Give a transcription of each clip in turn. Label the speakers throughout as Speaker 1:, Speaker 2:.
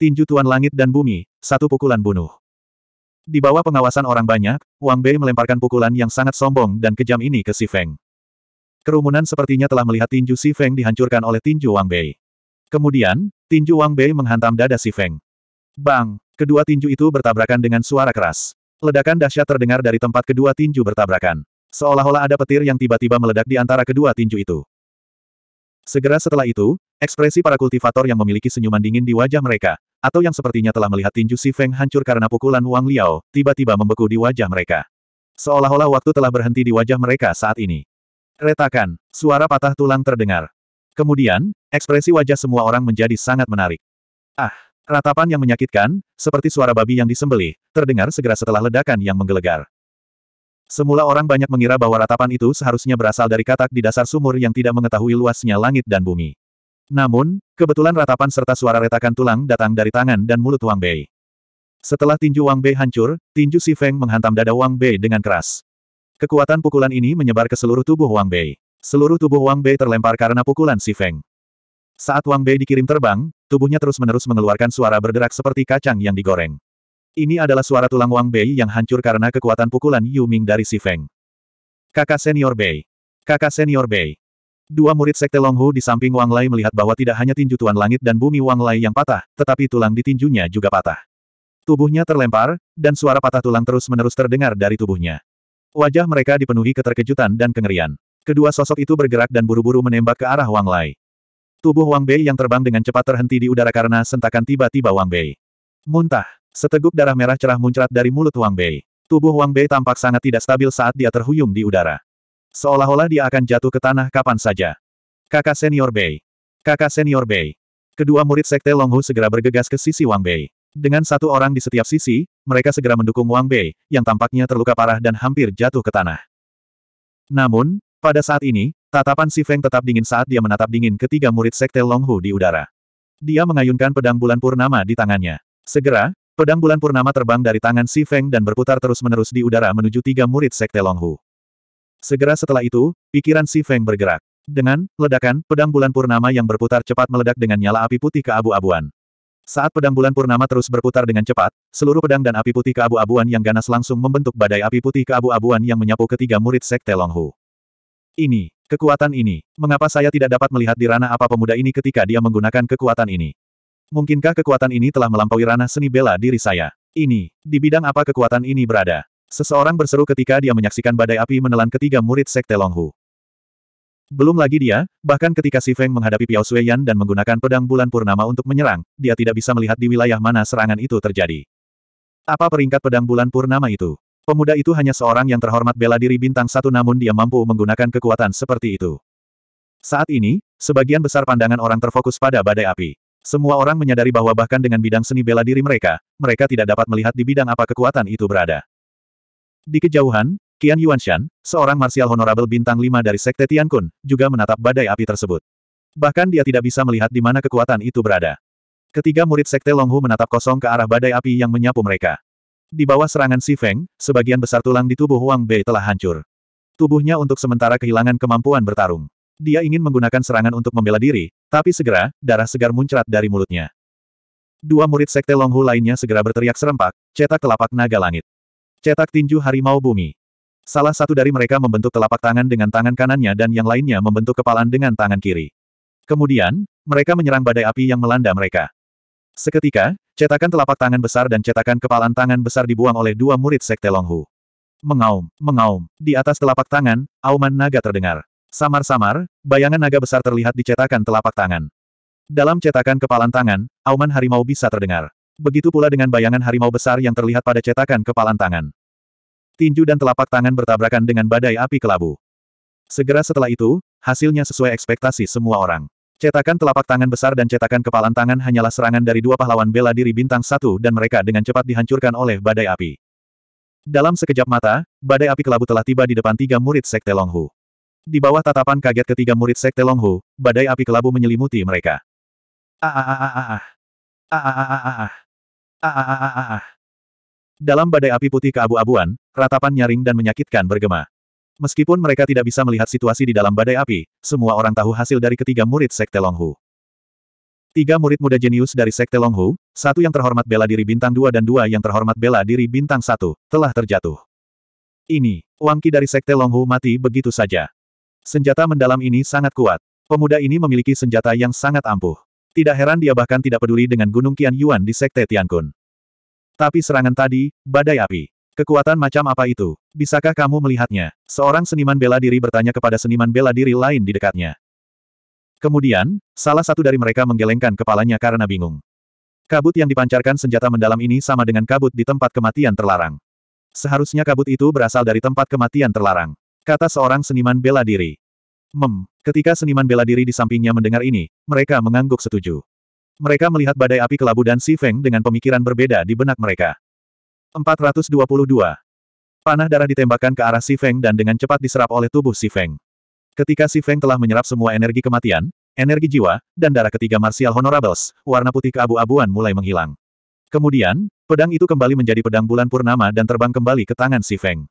Speaker 1: tinju
Speaker 2: tuan langit dan bumi, satu pukulan bunuh. Di bawah pengawasan orang banyak, Wang Bei melemparkan pukulan yang sangat sombong dan kejam ini ke Si Feng. Kerumunan sepertinya telah melihat tinju Si Feng dihancurkan oleh tinju Wang Bei. Kemudian, tinju Wang Bei menghantam dada Si Feng. Bang! Kedua tinju itu bertabrakan dengan suara keras. Ledakan dahsyat terdengar dari tempat kedua tinju bertabrakan. Seolah-olah ada petir yang tiba-tiba meledak di antara kedua tinju itu. Segera setelah itu, ekspresi para kultivator yang memiliki senyuman dingin di wajah mereka, atau yang sepertinya telah melihat tinju Si Feng hancur karena pukulan Wang Liao, tiba-tiba membeku di wajah mereka. Seolah-olah waktu telah berhenti di wajah mereka saat ini. Retakan, suara patah tulang terdengar. Kemudian, ekspresi wajah semua orang menjadi sangat menarik. Ah, ratapan yang menyakitkan, seperti suara babi yang disembeli, terdengar segera setelah ledakan yang menggelegar. Semula orang banyak mengira bahwa ratapan itu seharusnya berasal dari katak di dasar sumur yang tidak mengetahui luasnya langit dan bumi. Namun, kebetulan ratapan serta suara retakan tulang datang dari tangan dan mulut Wang Bei. Setelah tinju Wang Bei hancur, tinju Si Feng menghantam dada Wang Bei dengan keras. Kekuatan pukulan ini menyebar ke seluruh tubuh Wang Bei. Seluruh tubuh Wang Bei terlempar karena pukulan Si Feng. Saat Wang Bei dikirim terbang, tubuhnya terus-menerus mengeluarkan suara berderak seperti kacang yang digoreng. Ini adalah suara tulang Wang Bei yang hancur karena kekuatan pukulan Yu Ming dari Si Feng. Kakak senior Bei. Kakak senior Bei. Dua murid Sekte Longhu di samping Wang Lai melihat bahwa tidak hanya tinju Tuan Langit dan Bumi Wang Lai yang patah, tetapi tulang di tinjunya juga patah. Tubuhnya terlempar, dan suara patah tulang terus-menerus terdengar dari tubuhnya. Wajah mereka dipenuhi keterkejutan dan kengerian. Kedua sosok itu bergerak dan buru-buru menembak ke arah Wang Lai. Tubuh Wang Bei yang terbang dengan cepat terhenti di udara karena sentakan tiba-tiba Wang Bei. Muntah. Seteguk darah merah cerah muncrat dari mulut Wang Bei. Tubuh Wang Bei tampak sangat tidak stabil saat dia terhuyung di udara. Seolah-olah dia akan jatuh ke tanah kapan saja. Kakak senior Bei. Kakak senior Bei. Kedua murid sekte Longhu segera bergegas ke sisi Wang Bei. Dengan satu orang di setiap sisi, mereka segera mendukung Wang Bei, yang tampaknya terluka parah dan hampir jatuh ke tanah. Namun, pada saat ini, tatapan Si Feng tetap dingin saat dia menatap dingin ketiga murid sekte Longhu di udara. Dia mengayunkan pedang bulan purnama di tangannya. Segera, Pedang bulan purnama terbang dari tangan Si Feng dan berputar terus-menerus di udara menuju tiga murid Sekte Longhu. Segera setelah itu, pikiran Si Feng bergerak. Dengan ledakan, pedang bulan purnama yang berputar cepat meledak dengan nyala api putih ke abu-abuan. Saat pedang bulan purnama terus berputar dengan cepat, seluruh pedang dan api putih ke abu-abuan yang ganas langsung membentuk badai api putih ke abu-abuan yang menyapu ketiga murid Sekte Longhu. Ini, kekuatan ini, mengapa saya tidak dapat melihat di ranah apa pemuda ini ketika dia menggunakan kekuatan ini? Mungkinkah kekuatan ini telah melampaui ranah seni bela diri saya? Ini, di bidang apa kekuatan ini berada? Seseorang berseru ketika dia menyaksikan badai api menelan ketiga murid Sekte Longhu. Belum lagi dia, bahkan ketika Si Feng menghadapi Piao Suiyan dan menggunakan pedang bulan purnama untuk menyerang, dia tidak bisa melihat di wilayah mana serangan itu terjadi. Apa peringkat pedang bulan purnama itu? Pemuda itu hanya seorang yang terhormat bela diri bintang satu namun dia mampu menggunakan kekuatan seperti itu. Saat ini, sebagian besar pandangan orang terfokus pada badai api. Semua orang menyadari bahwa bahkan dengan bidang seni bela diri mereka, mereka tidak dapat melihat di bidang apa kekuatan itu berada. Di kejauhan, Qian Yuanshan, seorang marsial Honorable bintang 5 dari Sekte Tiankun, juga menatap badai api tersebut. Bahkan dia tidak bisa melihat di mana kekuatan itu berada. Ketiga murid Sekte Longhu menatap kosong ke arah badai api yang menyapu mereka. Di bawah serangan Si Feng, sebagian besar tulang di tubuh Huang Bei telah hancur. Tubuhnya untuk sementara kehilangan kemampuan bertarung. Dia ingin menggunakan serangan untuk membela diri, tapi segera, darah segar muncrat dari mulutnya. Dua murid Sekte Longhu lainnya segera berteriak serempak, cetak telapak naga langit. Cetak tinju harimau bumi. Salah satu dari mereka membentuk telapak tangan dengan tangan kanannya dan yang lainnya membentuk kepalan dengan tangan kiri. Kemudian, mereka menyerang badai api yang melanda mereka. Seketika, cetakan telapak tangan besar dan cetakan kepalan tangan besar dibuang oleh dua murid Sekte Longhu. Mengaum, mengaum, di atas telapak tangan, auman naga terdengar. Samar-samar, bayangan naga besar terlihat di cetakan telapak tangan. Dalam cetakan kepalan tangan, auman harimau bisa terdengar begitu pula dengan bayangan harimau besar yang terlihat pada cetakan kepalan tangan. Tinju dan telapak tangan bertabrakan dengan badai api kelabu. Segera setelah itu, hasilnya sesuai ekspektasi semua orang. Cetakan telapak tangan besar dan cetakan kepalan tangan hanyalah serangan dari dua pahlawan bela diri bintang satu dan mereka dengan cepat dihancurkan oleh badai api. Dalam sekejap mata, badai api kelabu telah tiba di depan tiga murid Sekte Longhu. Di bawah tatapan kaget ketiga murid Sekte Longhu, badai api kelabu menyelimuti mereka.
Speaker 1: Ah ah ah ah ah ah. Ah ah ah ah ah. ah. Ah, ah, ah, ah,
Speaker 2: Dalam badai api putih keabu-abuan, ratapan nyaring dan menyakitkan bergema. Meskipun mereka tidak bisa melihat situasi di dalam badai api, semua orang tahu hasil dari ketiga murid Sekte Longhu. Tiga murid muda jenius dari Sekte Longhu, satu yang terhormat bela diri bintang dua dan dua yang terhormat bela diri bintang satu, telah terjatuh. Ini, wangki dari Sekte Longhu mati begitu saja. Senjata mendalam ini sangat kuat. Pemuda ini memiliki senjata yang sangat ampuh. Tidak heran dia bahkan tidak peduli dengan Gunung Qian Yuan di Sekte Tiankun. Tapi serangan tadi, badai api. Kekuatan macam apa itu? Bisakah kamu melihatnya? Seorang seniman bela diri bertanya kepada seniman bela diri lain di dekatnya. Kemudian, salah satu dari mereka menggelengkan kepalanya karena bingung. Kabut yang dipancarkan senjata mendalam ini sama dengan kabut di tempat kematian terlarang. Seharusnya kabut itu berasal dari tempat kematian terlarang. Kata seorang seniman bela diri. Mem. Ketika seniman bela diri di sampingnya mendengar ini, mereka mengangguk setuju. Mereka melihat badai api kelabu dan Si Feng dengan pemikiran berbeda di benak mereka. 422. Panah darah ditembakkan ke arah Si Feng dan dengan cepat diserap oleh tubuh Si Feng. Ketika Si Feng telah menyerap semua energi kematian, energi jiwa, dan darah ketiga Martial Honorables, warna putih keabu-abuan mulai menghilang. Kemudian, pedang itu kembali menjadi pedang bulan purnama dan terbang kembali ke tangan Si Feng.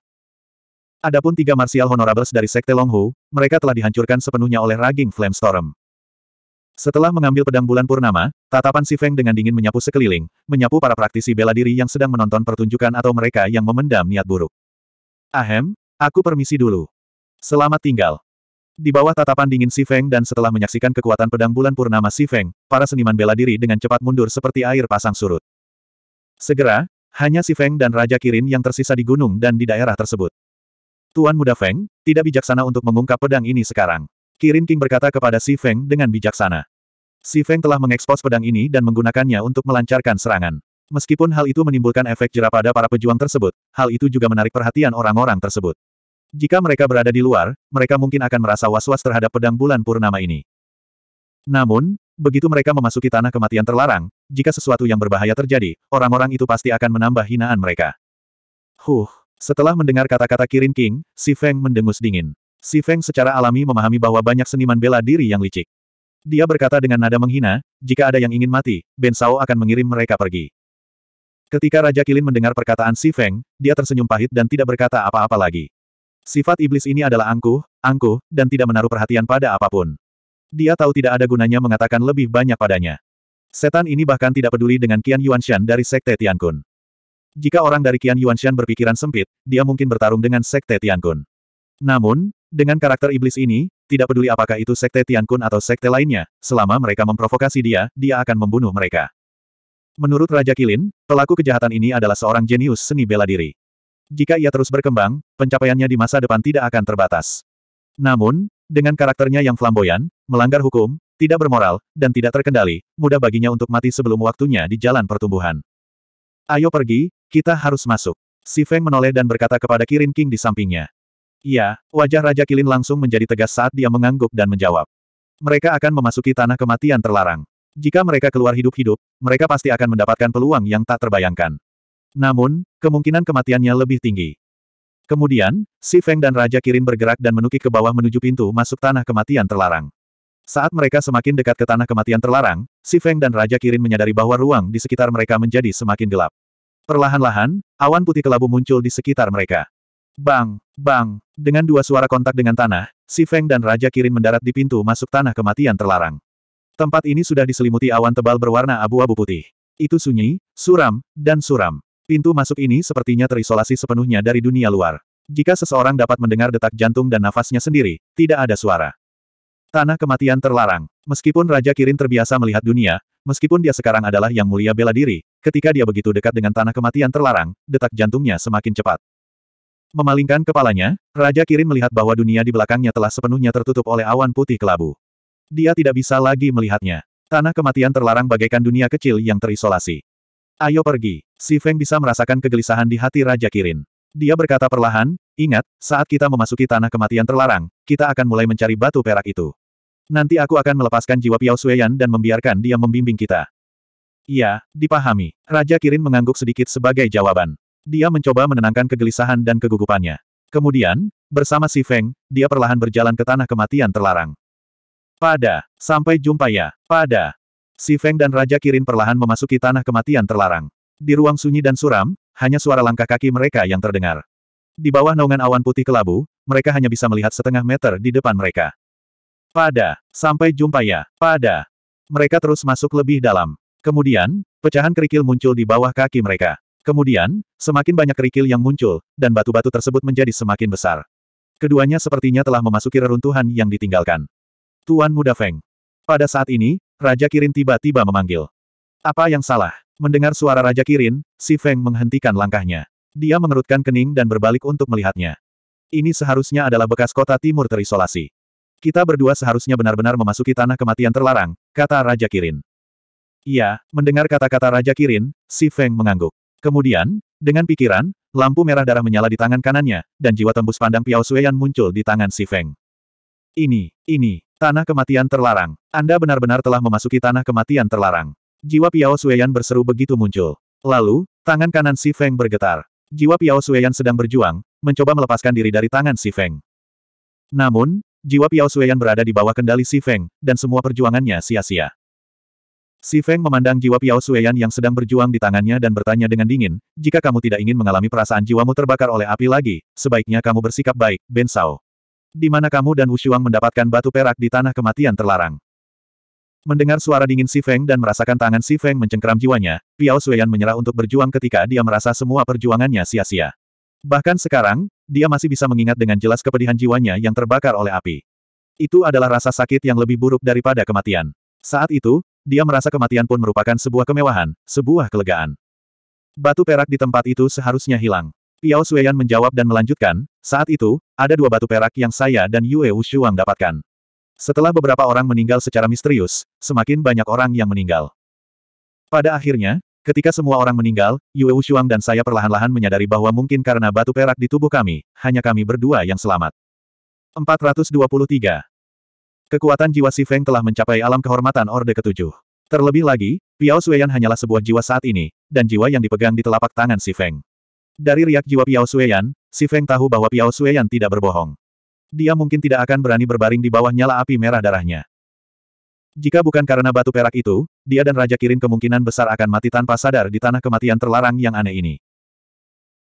Speaker 2: Adapun tiga Martial Honorables dari Sekte Longhu, mereka telah dihancurkan sepenuhnya oleh Raging storm. Setelah mengambil pedang bulan purnama, tatapan Si Feng dengan dingin menyapu sekeliling, menyapu para praktisi bela diri yang sedang menonton pertunjukan atau mereka yang memendam niat buruk. Ahem, aku permisi dulu. Selamat tinggal. Di bawah tatapan dingin Si Feng dan setelah menyaksikan kekuatan pedang bulan purnama Si Feng, para seniman bela diri dengan cepat mundur seperti air pasang surut. Segera, hanya Si Feng dan Raja Kirin yang tersisa di gunung dan di daerah tersebut. Tuan Muda Feng, tidak bijaksana untuk mengungkap pedang ini sekarang. Kirin King berkata kepada Si Feng dengan bijaksana. Si Feng telah mengekspos pedang ini dan menggunakannya untuk melancarkan serangan. Meskipun hal itu menimbulkan efek jerah pada para pejuang tersebut, hal itu juga menarik perhatian orang-orang tersebut. Jika mereka berada di luar, mereka mungkin akan merasa was-was terhadap pedang bulan purnama ini. Namun, begitu mereka memasuki tanah kematian terlarang, jika sesuatu yang berbahaya terjadi, orang-orang itu pasti akan menambah hinaan mereka. Huh, setelah mendengar kata-kata Kirin King, Si Feng mendengus dingin. Si Feng secara alami memahami bahwa banyak seniman bela diri yang licik. Dia berkata dengan nada menghina, jika ada yang ingin mati, Ben Sao akan mengirim mereka pergi. Ketika Raja Kilin mendengar perkataan Si Feng, dia tersenyum pahit dan tidak berkata apa-apa lagi. Sifat iblis ini adalah angkuh, angkuh, dan tidak menaruh perhatian pada apapun. Dia tahu tidak ada gunanya mengatakan lebih banyak padanya. Setan ini bahkan tidak peduli dengan Qian Yuanshan dari Sekte Tiankun. Jika orang dari Qian Yuanshan berpikiran sempit, dia mungkin bertarung dengan Sekte Tiankun. Namun, dengan karakter iblis ini, tidak peduli apakah itu Sekte Tiankun atau Sekte lainnya, selama mereka memprovokasi dia, dia akan membunuh mereka. Menurut Raja Kilin, pelaku kejahatan ini adalah seorang jenius seni bela diri. Jika ia terus berkembang, pencapaiannya di masa depan tidak akan terbatas. Namun, dengan karakternya yang flamboyan, melanggar hukum, tidak bermoral, dan tidak terkendali, mudah baginya untuk mati sebelum waktunya di jalan pertumbuhan. Ayo pergi, kita harus masuk. Si Feng menoleh dan berkata kepada Kirin King di
Speaker 1: sampingnya. Iya,
Speaker 2: wajah Raja Kilin langsung menjadi tegas saat dia mengangguk dan menjawab. Mereka akan memasuki tanah kematian terlarang. Jika mereka keluar hidup-hidup, mereka pasti akan mendapatkan peluang yang tak terbayangkan. Namun, kemungkinan kematiannya lebih tinggi. Kemudian, Si Feng dan Raja Kirin bergerak dan menukik ke bawah menuju pintu masuk tanah kematian terlarang. Saat mereka semakin dekat ke tanah kematian terlarang, Si Feng dan Raja Kirin menyadari bahwa ruang di sekitar mereka menjadi semakin gelap. Perlahan-lahan, awan putih kelabu muncul di sekitar mereka. Bang, bang, dengan dua suara kontak dengan tanah, Si Feng dan Raja Kirin mendarat di pintu masuk tanah kematian terlarang. Tempat ini sudah diselimuti awan tebal berwarna abu-abu putih. Itu sunyi, suram, dan suram. Pintu masuk ini sepertinya terisolasi sepenuhnya dari dunia luar. Jika seseorang dapat mendengar detak jantung dan nafasnya sendiri, tidak ada suara. Tanah kematian terlarang. Meskipun Raja Kirin terbiasa melihat dunia, Meskipun dia sekarang adalah yang mulia bela diri, ketika dia begitu dekat dengan tanah kematian terlarang, detak jantungnya semakin cepat. Memalingkan kepalanya, Raja Kirin melihat bahwa dunia di belakangnya telah sepenuhnya tertutup oleh awan putih kelabu. Dia tidak bisa lagi melihatnya. Tanah kematian terlarang bagaikan dunia kecil yang terisolasi. Ayo pergi. Si Feng bisa merasakan kegelisahan di hati Raja Kirin. Dia berkata perlahan, ingat, saat kita memasuki tanah kematian terlarang, kita akan mulai mencari batu perak itu. Nanti aku akan melepaskan jiwa Piao Sueyan dan membiarkan dia membimbing kita. Iya, dipahami. Raja Kirin mengangguk sedikit sebagai jawaban. Dia mencoba menenangkan kegelisahan dan kegugupannya. Kemudian, bersama Si Feng, dia perlahan berjalan ke tanah kematian terlarang. Pada, sampai jumpa ya, pada. Si Feng dan Raja Kirin perlahan memasuki tanah kematian terlarang. Di ruang sunyi dan suram, hanya suara langkah kaki mereka yang terdengar. Di bawah naungan awan putih kelabu, mereka hanya bisa melihat setengah meter di depan mereka. Pada. Sampai jumpa ya. Pada. Mereka terus masuk lebih dalam. Kemudian, pecahan kerikil muncul di bawah kaki mereka. Kemudian, semakin banyak kerikil yang muncul, dan batu-batu tersebut menjadi semakin besar. Keduanya sepertinya telah memasuki reruntuhan yang ditinggalkan. Tuan Muda Feng. Pada saat ini, Raja Kirin tiba-tiba memanggil. Apa yang salah? Mendengar suara Raja Kirin, si Feng menghentikan langkahnya. Dia mengerutkan kening dan berbalik untuk melihatnya. Ini seharusnya adalah bekas kota timur terisolasi. Kita berdua seharusnya benar-benar memasuki tanah kematian terlarang, kata Raja Kirin. Iya, mendengar kata-kata Raja Kirin, Si Feng mengangguk. Kemudian, dengan pikiran, lampu merah darah menyala di tangan kanannya, dan jiwa tembus pandang Piao Suyan muncul di tangan Si Feng. Ini, ini, tanah kematian terlarang. Anda benar-benar telah memasuki tanah kematian terlarang. Jiwa Piao Suyan berseru begitu muncul. Lalu, tangan kanan Si Feng bergetar. Jiwa Piao Suyan sedang berjuang, mencoba melepaskan diri dari tangan Si Feng. Namun, Jiwa Piao Suyan berada di bawah kendali Si Feng, dan semua perjuangannya sia-sia. Si Feng memandang jiwa Piao Suyan yang sedang berjuang di tangannya dan bertanya dengan dingin, jika kamu tidak ingin mengalami perasaan jiwamu terbakar oleh api lagi, sebaiknya kamu bersikap baik, Ben Sao. Di mana kamu dan Wushuang mendapatkan batu perak di tanah kematian terlarang. Mendengar suara dingin Si Feng dan merasakan tangan Si Feng mencengkeram jiwanya, Piao Suyan menyerah untuk berjuang ketika dia merasa semua perjuangannya sia-sia. Bahkan sekarang, dia masih bisa mengingat dengan jelas kepedihan jiwanya yang terbakar oleh api. Itu adalah rasa sakit yang lebih buruk daripada kematian. Saat itu, dia merasa kematian pun merupakan sebuah kemewahan, sebuah kelegaan. Batu perak di tempat itu seharusnya hilang. Piao Suyan menjawab dan melanjutkan, saat itu, ada dua batu perak yang saya dan Yue Wushuang dapatkan. Setelah beberapa orang meninggal secara misterius, semakin banyak orang yang meninggal. Pada akhirnya, Ketika semua orang meninggal, Yue Wushuang dan saya perlahan-lahan menyadari bahwa mungkin karena batu perak di tubuh kami, hanya kami berdua yang selamat. 423. Kekuatan jiwa Si Feng telah mencapai alam kehormatan Orde Ketujuh. Terlebih lagi, Piao Suyan hanyalah sebuah jiwa saat ini, dan jiwa yang dipegang di telapak tangan Si Feng. Dari riak jiwa Piao Suyan, Si Feng tahu bahwa Piao Suyan tidak berbohong. Dia mungkin tidak akan berani berbaring di bawah nyala api merah darahnya. Jika bukan karena batu perak itu, dia dan Raja Kirin kemungkinan besar akan mati tanpa sadar di tanah kematian terlarang yang aneh ini.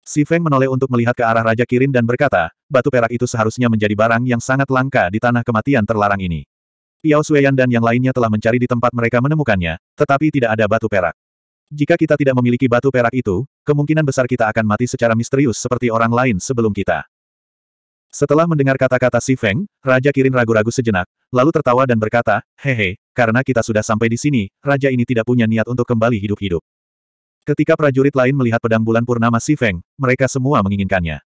Speaker 2: Si Feng menoleh untuk melihat ke arah Raja Kirin dan berkata, batu perak itu seharusnya menjadi barang yang sangat langka di tanah kematian terlarang ini. Piao Suyan dan yang lainnya telah mencari di tempat mereka menemukannya, tetapi tidak ada batu perak. Jika kita tidak memiliki batu perak itu, kemungkinan besar kita akan mati secara misterius seperti orang lain sebelum kita. Setelah mendengar kata-kata Si Feng, Raja Kirin ragu-ragu sejenak, lalu tertawa dan berkata, Hehe, karena kita sudah sampai di sini, Raja ini tidak punya niat untuk kembali hidup-hidup. Ketika prajurit lain melihat pedang bulan purnama Si Feng, mereka semua menginginkannya.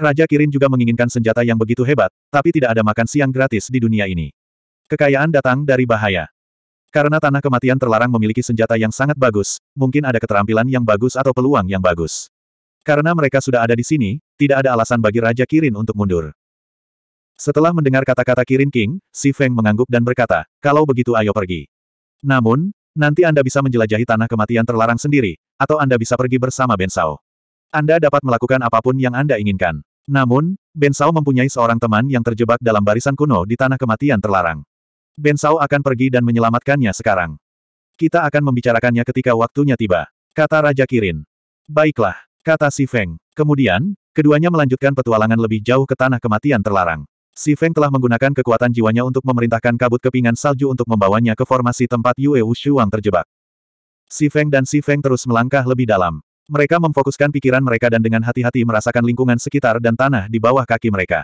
Speaker 2: Raja Kirin juga menginginkan senjata yang begitu hebat, tapi tidak ada makan siang gratis di dunia ini. Kekayaan datang dari bahaya. Karena tanah kematian terlarang memiliki senjata yang sangat bagus, mungkin ada keterampilan yang bagus atau peluang yang bagus. Karena mereka sudah ada di sini, tidak ada alasan bagi Raja Kirin untuk mundur. Setelah mendengar kata-kata Kirin King, Si Feng mengangguk dan berkata, kalau begitu ayo pergi. Namun, nanti Anda bisa menjelajahi tanah kematian terlarang sendiri, atau Anda bisa pergi bersama Ben Sao. Anda dapat melakukan apapun yang Anda inginkan. Namun, Ben Sao mempunyai seorang teman yang terjebak dalam barisan kuno di tanah kematian terlarang. Ben Sao akan pergi dan menyelamatkannya sekarang. Kita akan membicarakannya ketika waktunya tiba, kata Raja Kirin. Baiklah. Kata Si Feng. Kemudian, keduanya melanjutkan petualangan lebih jauh ke tanah kematian terlarang. Si Feng telah menggunakan kekuatan jiwanya untuk memerintahkan kabut kepingan salju untuk membawanya ke formasi tempat Yue Wushuang terjebak. Si Feng dan Si Feng terus melangkah lebih dalam. Mereka memfokuskan pikiran mereka dan dengan hati-hati merasakan lingkungan sekitar dan tanah di bawah kaki mereka.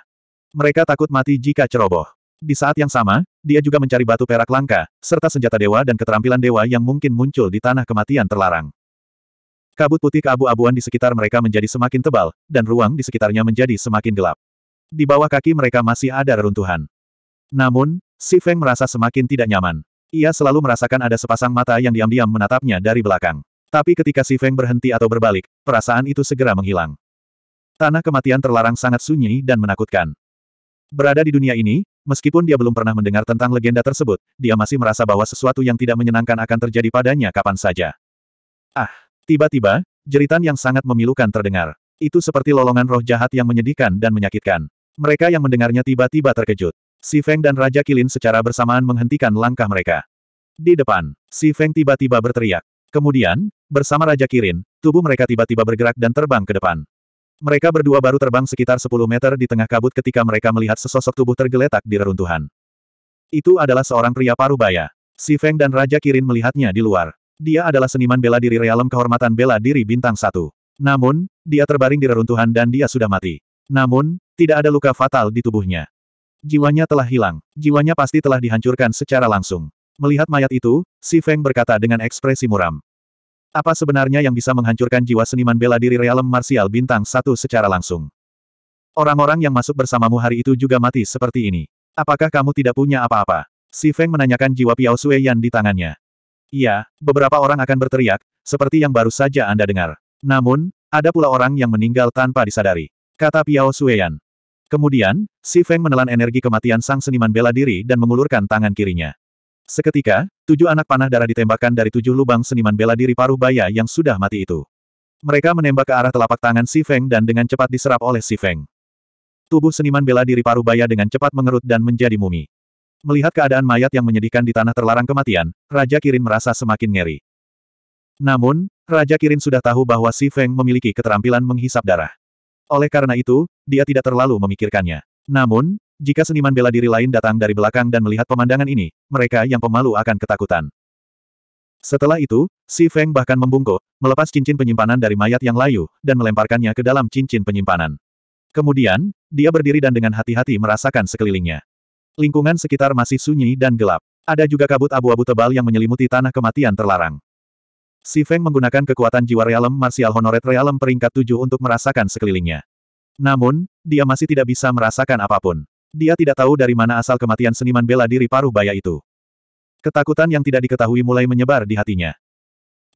Speaker 2: Mereka takut mati jika ceroboh. Di saat yang sama, dia juga mencari batu perak langka, serta senjata dewa dan keterampilan dewa yang mungkin muncul di tanah kematian terlarang. Kabut putih keabu-abuan di sekitar mereka menjadi semakin tebal, dan ruang di sekitarnya menjadi semakin gelap. Di bawah kaki mereka masih ada reruntuhan. Namun, Si Feng merasa semakin tidak nyaman. Ia selalu merasakan ada sepasang mata yang diam-diam menatapnya dari belakang. Tapi ketika Si Feng berhenti atau berbalik, perasaan itu segera menghilang. Tanah kematian terlarang sangat sunyi dan menakutkan. Berada di dunia ini, meskipun dia belum pernah mendengar tentang legenda tersebut, dia masih merasa bahwa sesuatu yang tidak menyenangkan akan terjadi padanya kapan saja. Ah, Tiba-tiba, jeritan yang sangat memilukan terdengar. Itu seperti lolongan roh jahat yang menyedihkan dan menyakitkan. Mereka yang mendengarnya tiba-tiba terkejut. Si Feng dan Raja Kilin secara bersamaan menghentikan langkah mereka. Di depan, si Feng tiba-tiba berteriak. Kemudian, bersama Raja Kirin, tubuh mereka tiba-tiba bergerak dan terbang ke depan. Mereka berdua baru terbang sekitar 10 meter di tengah kabut ketika mereka melihat sesosok tubuh tergeletak di reruntuhan. Itu adalah seorang pria parubaya. Si Feng dan Raja Kirin melihatnya di luar. Dia adalah seniman bela diri realem kehormatan bela diri bintang satu. Namun, dia terbaring di reruntuhan dan dia sudah mati. Namun, tidak ada luka fatal di tubuhnya. Jiwanya telah hilang. Jiwanya pasti telah dihancurkan secara langsung. Melihat mayat itu, Si Feng berkata dengan ekspresi muram. Apa sebenarnya yang bisa menghancurkan jiwa seniman bela diri realem martial bintang satu secara langsung? Orang-orang yang masuk bersamamu hari itu juga mati seperti ini. Apakah kamu tidak punya apa-apa? Si Feng menanyakan jiwa Piao Sue Yan di tangannya. Iya, beberapa orang akan berteriak, seperti yang baru saja Anda dengar. Namun, ada pula orang yang meninggal tanpa disadari. Kata Piao Sueyan. Kemudian, Si Feng menelan energi kematian sang seniman bela diri dan mengulurkan tangan kirinya. Seketika, tujuh anak panah darah ditembakkan dari tujuh lubang seniman bela diri paruh baya yang sudah mati itu. Mereka menembak ke arah telapak tangan Si Feng dan dengan cepat diserap oleh Si Feng. Tubuh seniman bela diri paruh baya dengan cepat mengerut dan menjadi mumi. Melihat keadaan mayat yang menyedihkan di tanah terlarang kematian, Raja Kirin merasa semakin ngeri. Namun, Raja Kirin sudah tahu bahwa Si Feng memiliki keterampilan menghisap darah. Oleh karena itu, dia tidak terlalu memikirkannya. Namun, jika seniman bela diri lain datang dari belakang dan melihat pemandangan ini, mereka yang pemalu akan ketakutan. Setelah itu, Si Feng bahkan membungkuk, melepas cincin penyimpanan dari mayat yang layu, dan melemparkannya ke dalam cincin penyimpanan. Kemudian, dia berdiri dan dengan hati-hati merasakan sekelilingnya. Lingkungan sekitar masih sunyi dan gelap. Ada juga kabut abu-abu tebal yang menyelimuti tanah kematian terlarang. Si Feng menggunakan kekuatan jiwa realem martial honoret realem peringkat 7 untuk merasakan sekelilingnya. Namun, dia masih tidak bisa merasakan apapun. Dia tidak tahu dari mana asal kematian seniman bela diri paruh baya itu. Ketakutan yang tidak diketahui mulai menyebar di hatinya.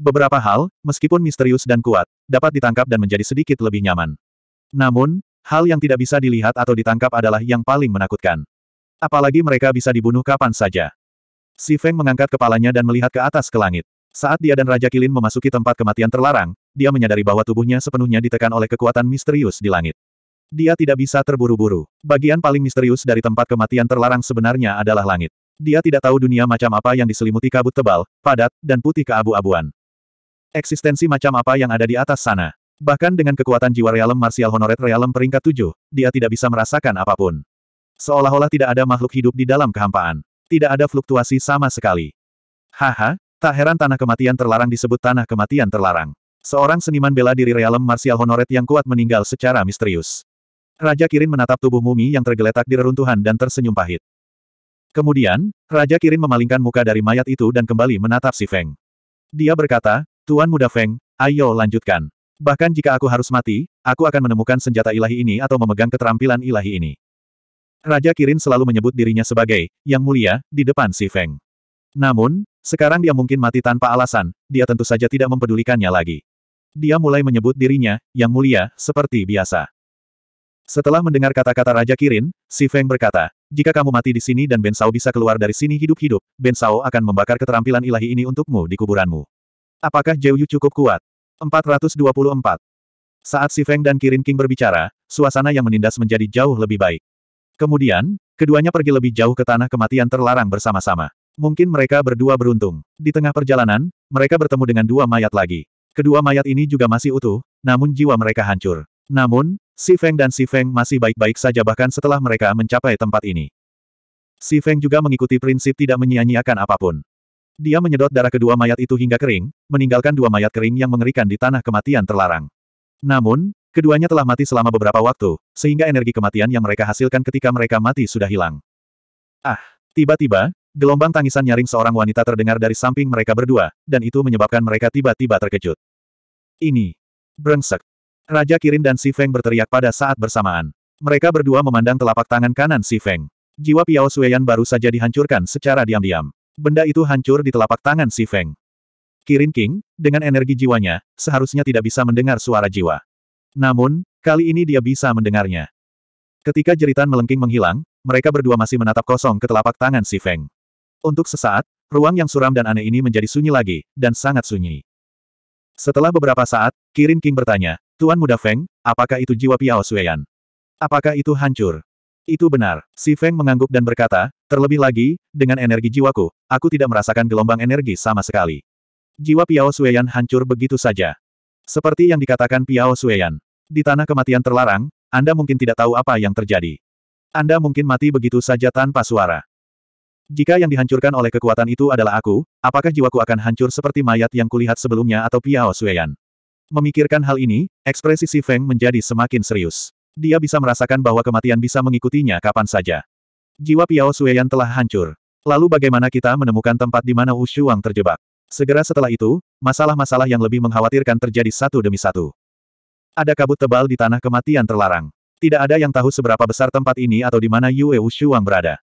Speaker 2: Beberapa hal, meskipun misterius dan kuat, dapat ditangkap dan menjadi sedikit lebih nyaman. Namun, hal yang tidak bisa dilihat atau ditangkap adalah yang paling menakutkan. Apalagi mereka bisa dibunuh kapan saja. Si Feng mengangkat kepalanya dan melihat ke atas ke langit. Saat dia dan Raja Kilin memasuki tempat kematian terlarang, dia menyadari bahwa tubuhnya sepenuhnya ditekan oleh kekuatan misterius di langit. Dia tidak bisa terburu-buru. Bagian paling misterius dari tempat kematian terlarang sebenarnya adalah langit. Dia tidak tahu dunia macam apa yang diselimuti kabut tebal, padat, dan putih keabu-abuan. Eksistensi macam apa yang ada di atas sana. Bahkan dengan kekuatan jiwa realem marsial honoret realem peringkat 7, dia tidak bisa merasakan apapun. Seolah-olah tidak ada makhluk hidup di dalam kehampaan. Tidak ada fluktuasi sama sekali. Haha, tak heran tanah kematian terlarang disebut tanah kematian terlarang. Seorang seniman bela diri realem martial honoret yang kuat meninggal secara misterius. Raja Kirin menatap tubuh mumi yang tergeletak di reruntuhan dan tersenyum pahit. Kemudian, Raja Kirin memalingkan muka dari mayat itu dan kembali menatap si Feng. Dia berkata, Tuan Muda Feng, ayo lanjutkan. Bahkan jika aku harus mati, aku akan menemukan senjata ilahi ini atau memegang keterampilan ilahi ini. Raja Kirin selalu menyebut dirinya sebagai yang mulia di depan si Feng. Namun, sekarang dia mungkin mati tanpa alasan, dia tentu saja tidak mempedulikannya lagi. Dia mulai menyebut dirinya yang mulia seperti biasa. Setelah mendengar kata-kata Raja Kirin, si Feng berkata, jika kamu mati di sini dan Ben Sao bisa keluar dari sini hidup-hidup, Ben Sao akan membakar keterampilan ilahi ini untukmu di kuburanmu. Apakah Zhou Yu cukup kuat? 424. Saat si Feng dan Kirin King berbicara, suasana yang menindas menjadi jauh lebih baik. Kemudian, keduanya pergi lebih jauh ke tanah kematian terlarang bersama-sama. Mungkin mereka berdua beruntung. Di tengah perjalanan, mereka bertemu dengan dua mayat lagi. Kedua mayat ini juga masih utuh, namun jiwa mereka hancur. Namun, Si Feng dan Si Feng masih baik-baik saja bahkan setelah mereka mencapai tempat ini. Si Feng juga mengikuti prinsip tidak menyia-nyiakan apapun. Dia menyedot darah kedua mayat itu hingga kering, meninggalkan dua mayat kering yang mengerikan di tanah kematian terlarang. Namun, Keduanya telah mati selama beberapa waktu, sehingga energi kematian yang mereka hasilkan ketika mereka mati sudah hilang. Ah, tiba-tiba, gelombang tangisan nyaring seorang wanita terdengar dari samping mereka berdua, dan itu menyebabkan mereka tiba-tiba terkejut. Ini. Brengsek. Raja Kirin dan Si Feng berteriak pada saat bersamaan. Mereka berdua memandang telapak tangan kanan Si Feng. Jiwa Piao Suyan baru saja dihancurkan secara diam-diam. Benda itu hancur di telapak tangan Si Feng. Kirin King, dengan energi jiwanya, seharusnya tidak bisa mendengar suara jiwa. Namun, kali ini dia bisa mendengarnya. Ketika jeritan melengking menghilang, mereka berdua masih menatap kosong ke telapak tangan si Feng. Untuk sesaat, ruang yang suram dan aneh ini menjadi sunyi lagi, dan sangat sunyi. Setelah beberapa saat, Kirin King bertanya, Tuan Muda Feng, apakah itu jiwa Piao Suyan? Apakah itu hancur? Itu benar, si Feng mengangguk dan berkata, terlebih lagi, dengan energi jiwaku, aku tidak merasakan gelombang energi sama sekali. Jiwa Piao Suyan hancur begitu saja. Seperti yang dikatakan Piao Suyan, Di tanah kematian terlarang, Anda mungkin tidak tahu apa yang terjadi. Anda mungkin mati begitu saja tanpa suara. Jika yang dihancurkan oleh kekuatan itu adalah aku, apakah jiwaku akan hancur seperti mayat yang kulihat sebelumnya atau Piao Suyan? Memikirkan hal ini, ekspresi Si Feng menjadi semakin serius. Dia bisa merasakan bahwa kematian bisa mengikutinya kapan saja. Jiwa Piao Suyan telah hancur. Lalu bagaimana kita menemukan tempat di mana Wu Shuang terjebak? Segera setelah itu, masalah-masalah yang lebih mengkhawatirkan terjadi satu demi satu. Ada kabut tebal di tanah kematian terlarang. Tidak ada yang tahu seberapa besar tempat ini atau di mana Yue Wushuang berada.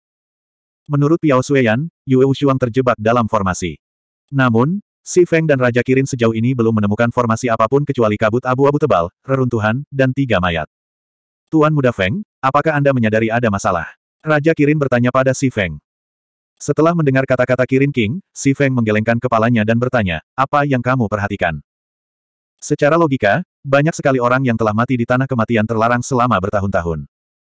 Speaker 2: Menurut Piao Sueyan, Yue Wushuang terjebak dalam formasi. Namun, Si Feng dan Raja Kirin sejauh ini belum menemukan formasi apapun kecuali kabut abu-abu tebal, reruntuhan, dan tiga mayat. Tuan Muda Feng, apakah Anda menyadari ada masalah? Raja Kirin bertanya pada Si Feng. Setelah mendengar kata-kata Kirin King, Si Feng menggelengkan kepalanya dan bertanya, apa yang kamu perhatikan? Secara logika, banyak sekali orang yang telah mati di tanah kematian terlarang selama bertahun-tahun.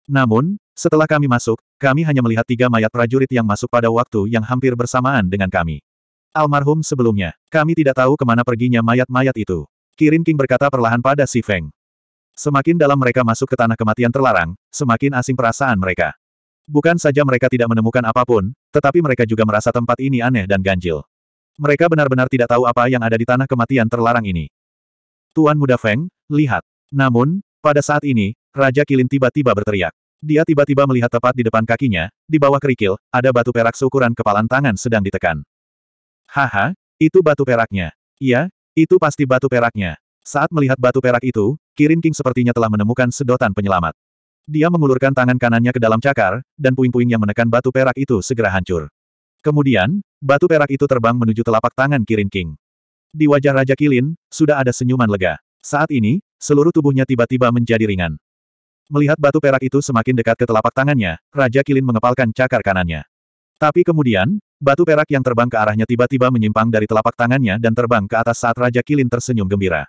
Speaker 2: Namun, setelah kami masuk, kami hanya melihat tiga mayat prajurit yang masuk pada waktu yang hampir bersamaan dengan kami. Almarhum sebelumnya, kami tidak tahu kemana perginya mayat-mayat itu. Kirin King berkata perlahan pada Si Feng. Semakin dalam mereka masuk ke tanah kematian terlarang, semakin asing perasaan mereka. Bukan saja mereka tidak menemukan apapun, tetapi mereka juga merasa tempat ini aneh dan ganjil. Mereka benar-benar tidak tahu apa yang ada di tanah kematian terlarang ini. Tuan Muda Feng, lihat. Namun, pada saat ini, Raja Kilin tiba-tiba berteriak. Dia tiba-tiba melihat tepat di depan kakinya, di bawah kerikil, ada batu perak seukuran kepalan tangan sedang ditekan. Haha, itu batu peraknya. Iya, itu pasti batu peraknya. Saat melihat batu perak itu, Kirin King sepertinya telah menemukan sedotan penyelamat. Dia mengulurkan tangan kanannya ke dalam cakar, dan puing-puing yang menekan batu perak itu segera hancur. Kemudian, batu perak itu terbang menuju telapak tangan Kirin King. Di wajah Raja Kilin, sudah ada senyuman lega. Saat ini, seluruh tubuhnya tiba-tiba menjadi ringan. Melihat batu perak itu semakin dekat ke telapak tangannya, Raja Kilin mengepalkan cakar kanannya. Tapi kemudian, batu perak yang terbang ke arahnya tiba-tiba menyimpang dari telapak tangannya dan terbang ke atas saat Raja Kilin tersenyum gembira.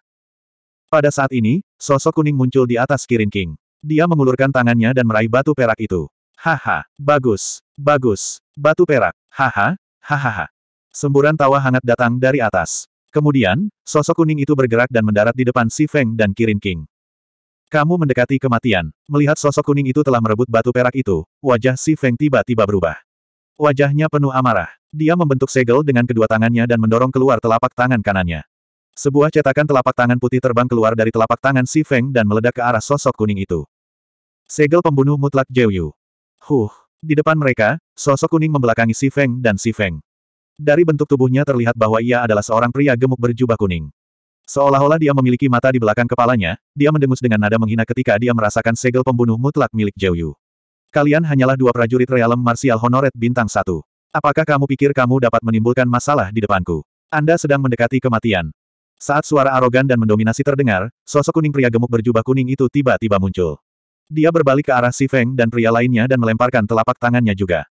Speaker 2: Pada saat ini, sosok kuning muncul di atas Kirin King. Dia mengulurkan tangannya dan meraih batu perak itu. Haha, bagus, bagus, batu perak, haha, hahaha. Semburan tawa hangat datang dari atas. Kemudian, sosok kuning itu bergerak dan mendarat di depan Si Feng dan Kirin King. Kamu mendekati kematian. Melihat sosok kuning itu telah merebut batu perak itu, wajah Si Feng tiba-tiba berubah. Wajahnya penuh amarah. Dia membentuk segel dengan kedua tangannya dan mendorong keluar telapak tangan kanannya. Sebuah cetakan telapak tangan putih terbang keluar dari telapak tangan Si Feng dan meledak ke arah sosok kuning itu. Segel pembunuh mutlak Yu. Huh. Di depan mereka, sosok kuning membelakangi Si Feng dan Si Feng. Dari bentuk tubuhnya terlihat bahwa ia adalah seorang pria gemuk berjubah kuning. Seolah-olah dia memiliki mata di belakang kepalanya, dia mendengus dengan nada menghina ketika dia merasakan segel pembunuh mutlak milik Jiu Yu. Kalian hanyalah dua prajurit realem marsial honoret bintang satu. Apakah kamu pikir kamu dapat menimbulkan masalah di depanku? Anda sedang mendekati kematian. Saat suara arogan dan mendominasi terdengar, sosok kuning pria gemuk berjubah kuning itu tiba-tiba muncul. Dia berbalik ke arah Si Feng dan pria lainnya dan melemparkan telapak tangannya juga.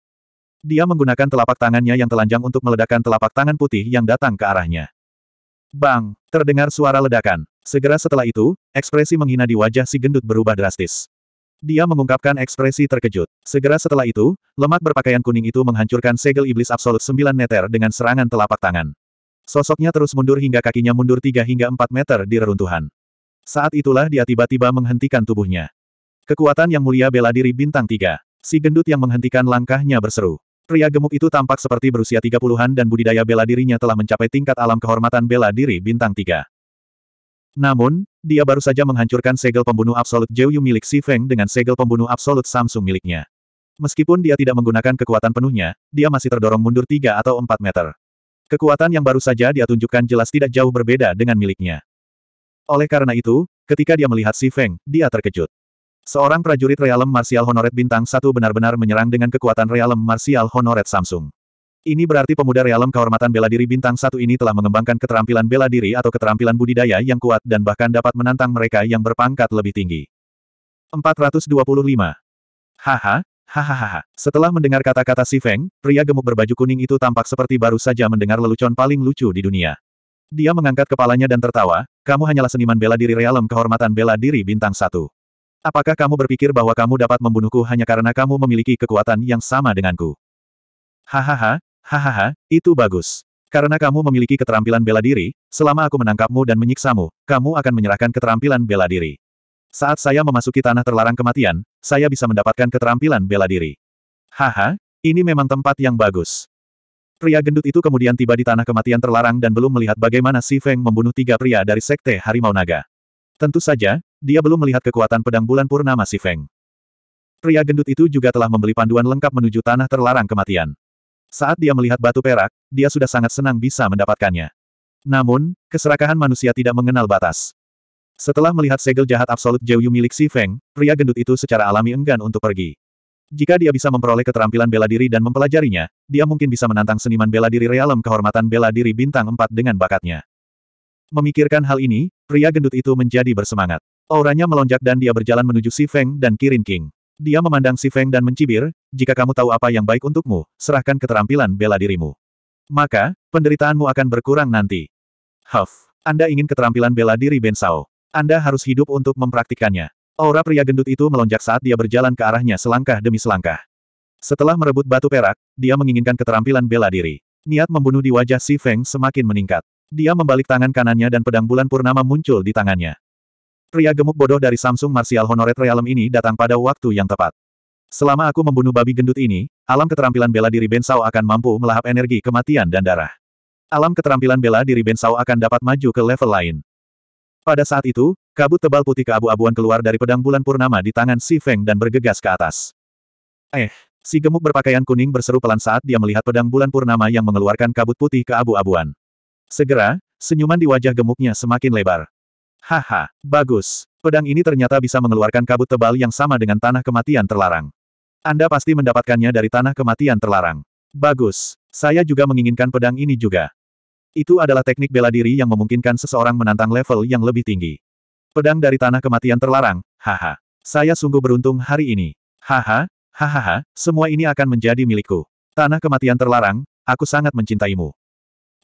Speaker 2: Dia menggunakan telapak tangannya yang telanjang untuk meledakkan telapak tangan putih yang datang ke arahnya. Bang! Terdengar suara ledakan. Segera setelah itu, ekspresi menghina di wajah si gendut berubah drastis. Dia mengungkapkan ekspresi terkejut. Segera setelah itu, lemak berpakaian kuning itu menghancurkan segel iblis absolut sembilan meter dengan serangan telapak tangan. Sosoknya terus mundur hingga kakinya mundur tiga hingga empat meter di reruntuhan. Saat itulah dia tiba-tiba menghentikan tubuhnya. Kekuatan yang mulia bela diri bintang tiga. Si gendut yang menghentikan langkahnya berseru. Pria gemuk itu tampak seperti berusia 30-an dan budidaya bela dirinya telah mencapai tingkat alam kehormatan bela diri bintang tiga. Namun, dia baru saja menghancurkan segel pembunuh absolut Jiuyu milik Si Feng dengan segel pembunuh absolut Samsung miliknya. Meskipun dia tidak menggunakan kekuatan penuhnya, dia masih terdorong mundur 3 atau 4 meter. Kekuatan yang baru saja dia tunjukkan jelas tidak jauh berbeda dengan miliknya. Oleh karena itu, ketika dia melihat Si Feng, dia terkejut. Seorang prajurit Realem Martial Honoret Bintang satu benar-benar menyerang dengan kekuatan Realem Martial Honoret Samsung. Ini berarti pemuda Realem Kehormatan Bela Diri Bintang satu ini telah mengembangkan keterampilan bela diri atau keterampilan budidaya yang kuat dan bahkan dapat menantang mereka yang berpangkat lebih tinggi. 425. Haha, Hahaha. Setelah mendengar kata-kata si Feng, pria gemuk berbaju kuning itu tampak seperti baru saja mendengar lelucon paling lucu di dunia. Dia mengangkat kepalanya dan tertawa, kamu hanyalah seniman bela diri realem kehormatan bela diri bintang satu. Apakah kamu berpikir bahwa kamu dapat membunuhku hanya karena kamu memiliki kekuatan yang sama denganku?
Speaker 1: Hahaha, hahaha,
Speaker 2: itu bagus. Karena kamu memiliki keterampilan bela diri, selama aku menangkapmu dan menyiksamu, kamu akan menyerahkan keterampilan bela diri. Saat saya memasuki tanah terlarang kematian, saya bisa mendapatkan keterampilan bela diri. Haha, ini memang tempat yang bagus. Pria gendut itu kemudian tiba di tanah kematian terlarang dan belum melihat bagaimana Si Feng membunuh tiga pria dari Sekte Harimau Naga. Tentu saja, dia belum melihat kekuatan pedang bulan purnama si Feng. Pria gendut itu juga telah membeli panduan lengkap menuju tanah terlarang kematian. Saat dia melihat batu perak, dia sudah sangat senang bisa mendapatkannya. Namun, keserakahan manusia tidak mengenal batas. Setelah melihat segel jahat absolut Jiu milik Si Feng, pria gendut itu secara alami enggan untuk pergi. Jika dia bisa memperoleh keterampilan bela diri dan mempelajarinya, dia mungkin bisa menantang seniman bela diri realem kehormatan bela diri bintang 4 dengan bakatnya. Memikirkan hal ini, pria gendut itu menjadi bersemangat. Auranya melonjak dan dia berjalan menuju Si Feng dan Kirin King. Dia memandang Si Feng dan mencibir, jika kamu tahu apa yang baik untukmu, serahkan keterampilan bela dirimu. Maka, penderitaanmu akan berkurang nanti. Huff, Anda ingin keterampilan bela diri Ben Bensao. Anda harus hidup untuk mempraktikkannya. Aura pria gendut itu melonjak saat dia berjalan ke arahnya selangkah demi selangkah. Setelah merebut batu perak, dia menginginkan keterampilan bela diri. Niat membunuh di wajah Si Feng semakin meningkat. Dia membalik tangan kanannya dan pedang bulan purnama muncul di tangannya. Pria gemuk bodoh dari Samsung Martial Honored Realm ini datang pada waktu yang tepat. Selama aku membunuh babi gendut ini, alam keterampilan bela diri Bensao akan mampu melahap energi kematian dan darah. Alam keterampilan bela diri Bensao akan dapat maju ke level lain. Pada saat itu, kabut tebal putih keabu-abuan keluar dari pedang bulan purnama di tangan Si Feng dan bergegas ke atas. Eh, si gemuk berpakaian kuning berseru pelan saat dia melihat pedang bulan purnama yang mengeluarkan kabut putih keabu-abuan. Segera, senyuman di wajah gemuknya semakin lebar. Haha, bagus. Pedang ini ternyata bisa mengeluarkan kabut tebal yang sama dengan tanah kematian terlarang. Anda pasti mendapatkannya dari tanah kematian terlarang. Bagus. Saya juga menginginkan pedang ini juga. Itu adalah teknik bela diri yang memungkinkan seseorang menantang level yang lebih tinggi. Pedang dari tanah kematian terlarang, haha. Saya sungguh beruntung hari ini. Haha, hahaha, semua ini akan menjadi milikku. Tanah kematian terlarang, aku sangat mencintaimu.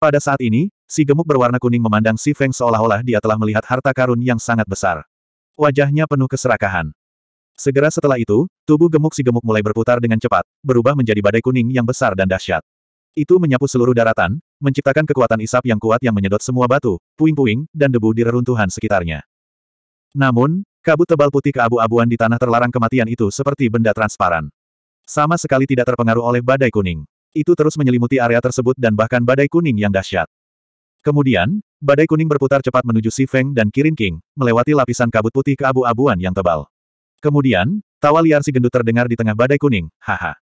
Speaker 2: Pada saat ini, Si gemuk berwarna kuning memandang Si Feng seolah-olah dia telah melihat harta karun yang sangat besar. Wajahnya penuh keserakahan. Segera setelah itu, tubuh gemuk si gemuk mulai berputar dengan cepat, berubah menjadi badai kuning yang besar dan dahsyat. Itu menyapu seluruh daratan, menciptakan kekuatan isap yang kuat yang menyedot semua batu, puing-puing, dan debu di reruntuhan sekitarnya. Namun, kabut tebal putih keabu-abuan di tanah terlarang kematian itu seperti benda transparan. Sama sekali tidak terpengaruh oleh badai kuning. Itu terus menyelimuti area tersebut dan bahkan badai kuning yang dahsyat. Kemudian, badai kuning berputar cepat menuju Si Feng dan Kirin King, melewati lapisan kabut putih keabu-abuan yang tebal. Kemudian, tawa liar si gendut terdengar di tengah badai kuning, haha.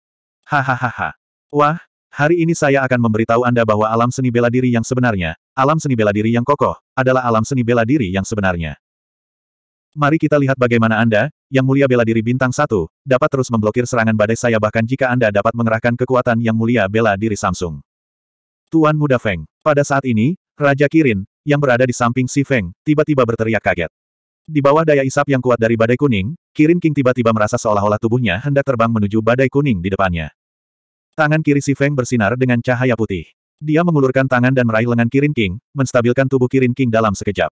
Speaker 2: Hahaha. Wah, hari ini saya akan memberitahu Anda bahwa alam seni bela diri yang sebenarnya, alam seni bela diri yang kokoh, adalah alam seni bela diri yang sebenarnya. Mari kita lihat bagaimana Anda, yang mulia bela diri bintang satu, dapat terus memblokir serangan badai saya bahkan jika Anda dapat mengerahkan kekuatan yang mulia bela diri Samsung. Tuan Muda Feng, pada saat ini, Raja Kirin, yang berada di samping Si Feng, tiba-tiba berteriak kaget. Di bawah daya isap yang kuat dari badai kuning, Kirin King tiba-tiba merasa seolah-olah tubuhnya hendak terbang menuju badai kuning di depannya. Tangan kiri Si Feng bersinar dengan cahaya putih. Dia mengulurkan tangan dan meraih lengan Kirin King, menstabilkan tubuh Kirin King dalam sekejap.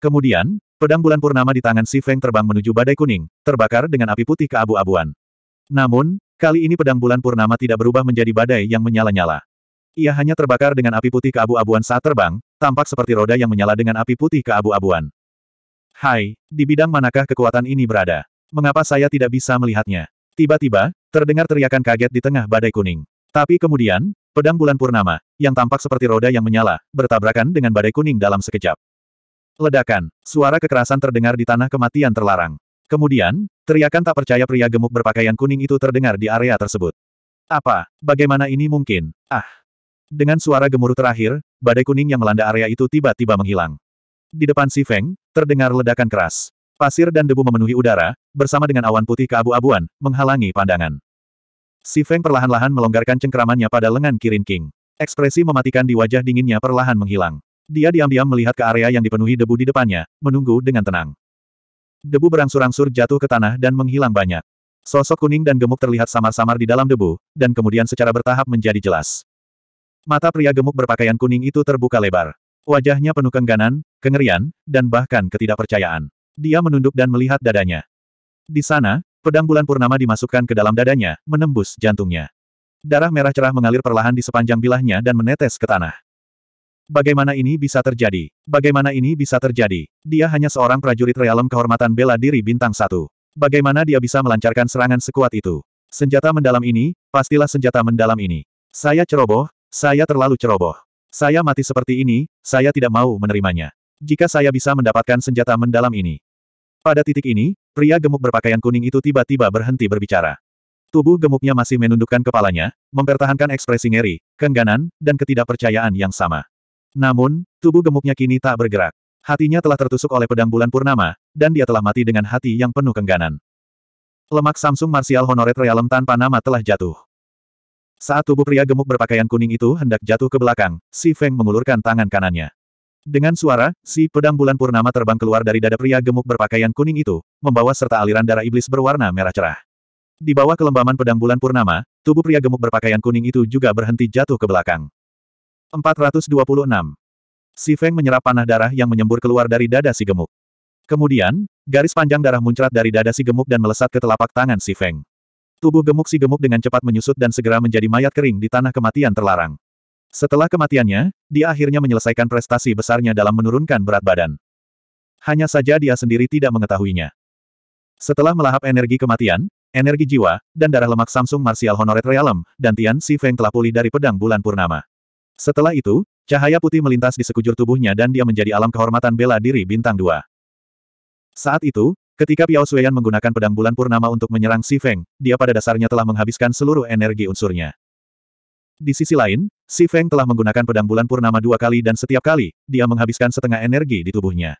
Speaker 2: Kemudian, pedang bulan purnama di tangan Si Feng terbang menuju badai kuning, terbakar dengan api putih ke abu abuan Namun, kali ini pedang bulan purnama tidak berubah menjadi badai yang menyala-nyala. Ia hanya terbakar dengan api putih keabu-abuan saat terbang, tampak seperti roda yang menyala dengan api putih keabu-abuan. Hai, di bidang manakah kekuatan ini berada? Mengapa saya tidak bisa melihatnya? Tiba-tiba, terdengar teriakan kaget di tengah badai kuning. Tapi kemudian, pedang bulan purnama, yang tampak seperti roda yang menyala, bertabrakan dengan badai kuning dalam sekejap. Ledakan, suara kekerasan terdengar di tanah kematian terlarang. Kemudian, teriakan tak percaya pria gemuk berpakaian kuning itu terdengar di area tersebut. Apa, bagaimana ini mungkin? Ah, dengan suara gemuruh terakhir, badai kuning yang melanda area itu tiba-tiba menghilang. Di depan Si Feng, terdengar ledakan keras. Pasir dan debu memenuhi udara, bersama dengan awan putih keabu-abuan, menghalangi pandangan. Si Feng perlahan-lahan melonggarkan cengkeramannya pada lengan Kirin King. Ekspresi mematikan di wajah dinginnya perlahan menghilang. Dia diam-diam melihat ke area yang dipenuhi debu di depannya, menunggu dengan tenang. Debu berangsur-angsur jatuh ke tanah dan menghilang banyak. Sosok kuning dan gemuk terlihat samar-samar di dalam debu, dan kemudian secara bertahap menjadi jelas. Mata pria gemuk berpakaian kuning itu terbuka lebar. Wajahnya penuh kengganan, kengerian, dan bahkan ketidakpercayaan. Dia menunduk dan melihat dadanya. Di sana, pedang bulan purnama dimasukkan ke dalam dadanya, menembus jantungnya. Darah merah cerah mengalir perlahan di sepanjang bilahnya dan menetes ke tanah. Bagaimana ini bisa terjadi? Bagaimana ini bisa terjadi? Dia hanya seorang prajurit realem kehormatan bela diri bintang satu. Bagaimana dia bisa melancarkan serangan sekuat itu? Senjata mendalam ini, pastilah senjata mendalam ini. Saya ceroboh, saya terlalu ceroboh. Saya mati seperti ini, saya tidak mau menerimanya. Jika saya bisa mendapatkan senjata mendalam ini. Pada titik ini, pria gemuk berpakaian kuning itu tiba-tiba berhenti berbicara. Tubuh gemuknya masih menundukkan kepalanya, mempertahankan ekspresi ngeri, kengganan, dan ketidakpercayaan yang sama. Namun, tubuh gemuknya kini tak bergerak. Hatinya telah tertusuk oleh pedang bulan purnama, dan dia telah mati dengan hati yang penuh kengganan. Lemak Samsung Martial Honored Realem tanpa nama telah jatuh. Saat tubuh pria gemuk berpakaian kuning itu hendak jatuh ke belakang, Si Feng mengulurkan tangan kanannya. Dengan suara, si pedang bulan purnama terbang keluar dari dada pria gemuk berpakaian kuning itu, membawa serta aliran darah iblis berwarna merah cerah. Di bawah kelembaman pedang bulan purnama, tubuh pria gemuk berpakaian kuning itu juga berhenti jatuh ke belakang. 426. Si Feng menyerap panah darah yang menyembur keluar dari dada si gemuk. Kemudian, garis panjang darah muncrat dari dada si gemuk dan melesat ke telapak tangan si Feng. Tubuh gemuk si gemuk dengan cepat menyusut dan segera menjadi mayat kering di tanah kematian terlarang. Setelah kematiannya, dia akhirnya menyelesaikan prestasi besarnya dalam menurunkan berat badan. Hanya saja dia sendiri tidak mengetahuinya. Setelah melahap energi kematian, energi jiwa, dan darah lemak Samsung Martial Honored Realm, dan Tian Feng telah pulih dari pedang bulan purnama. Setelah itu, cahaya putih melintas di sekujur tubuhnya dan dia menjadi alam kehormatan bela diri bintang dua. Saat itu, Ketika Piao Suyan menggunakan pedang bulan purnama untuk menyerang Si Feng, dia pada dasarnya telah menghabiskan seluruh energi unsurnya. Di sisi lain, Si Feng telah menggunakan pedang bulan purnama dua kali dan setiap kali, dia menghabiskan setengah energi di tubuhnya.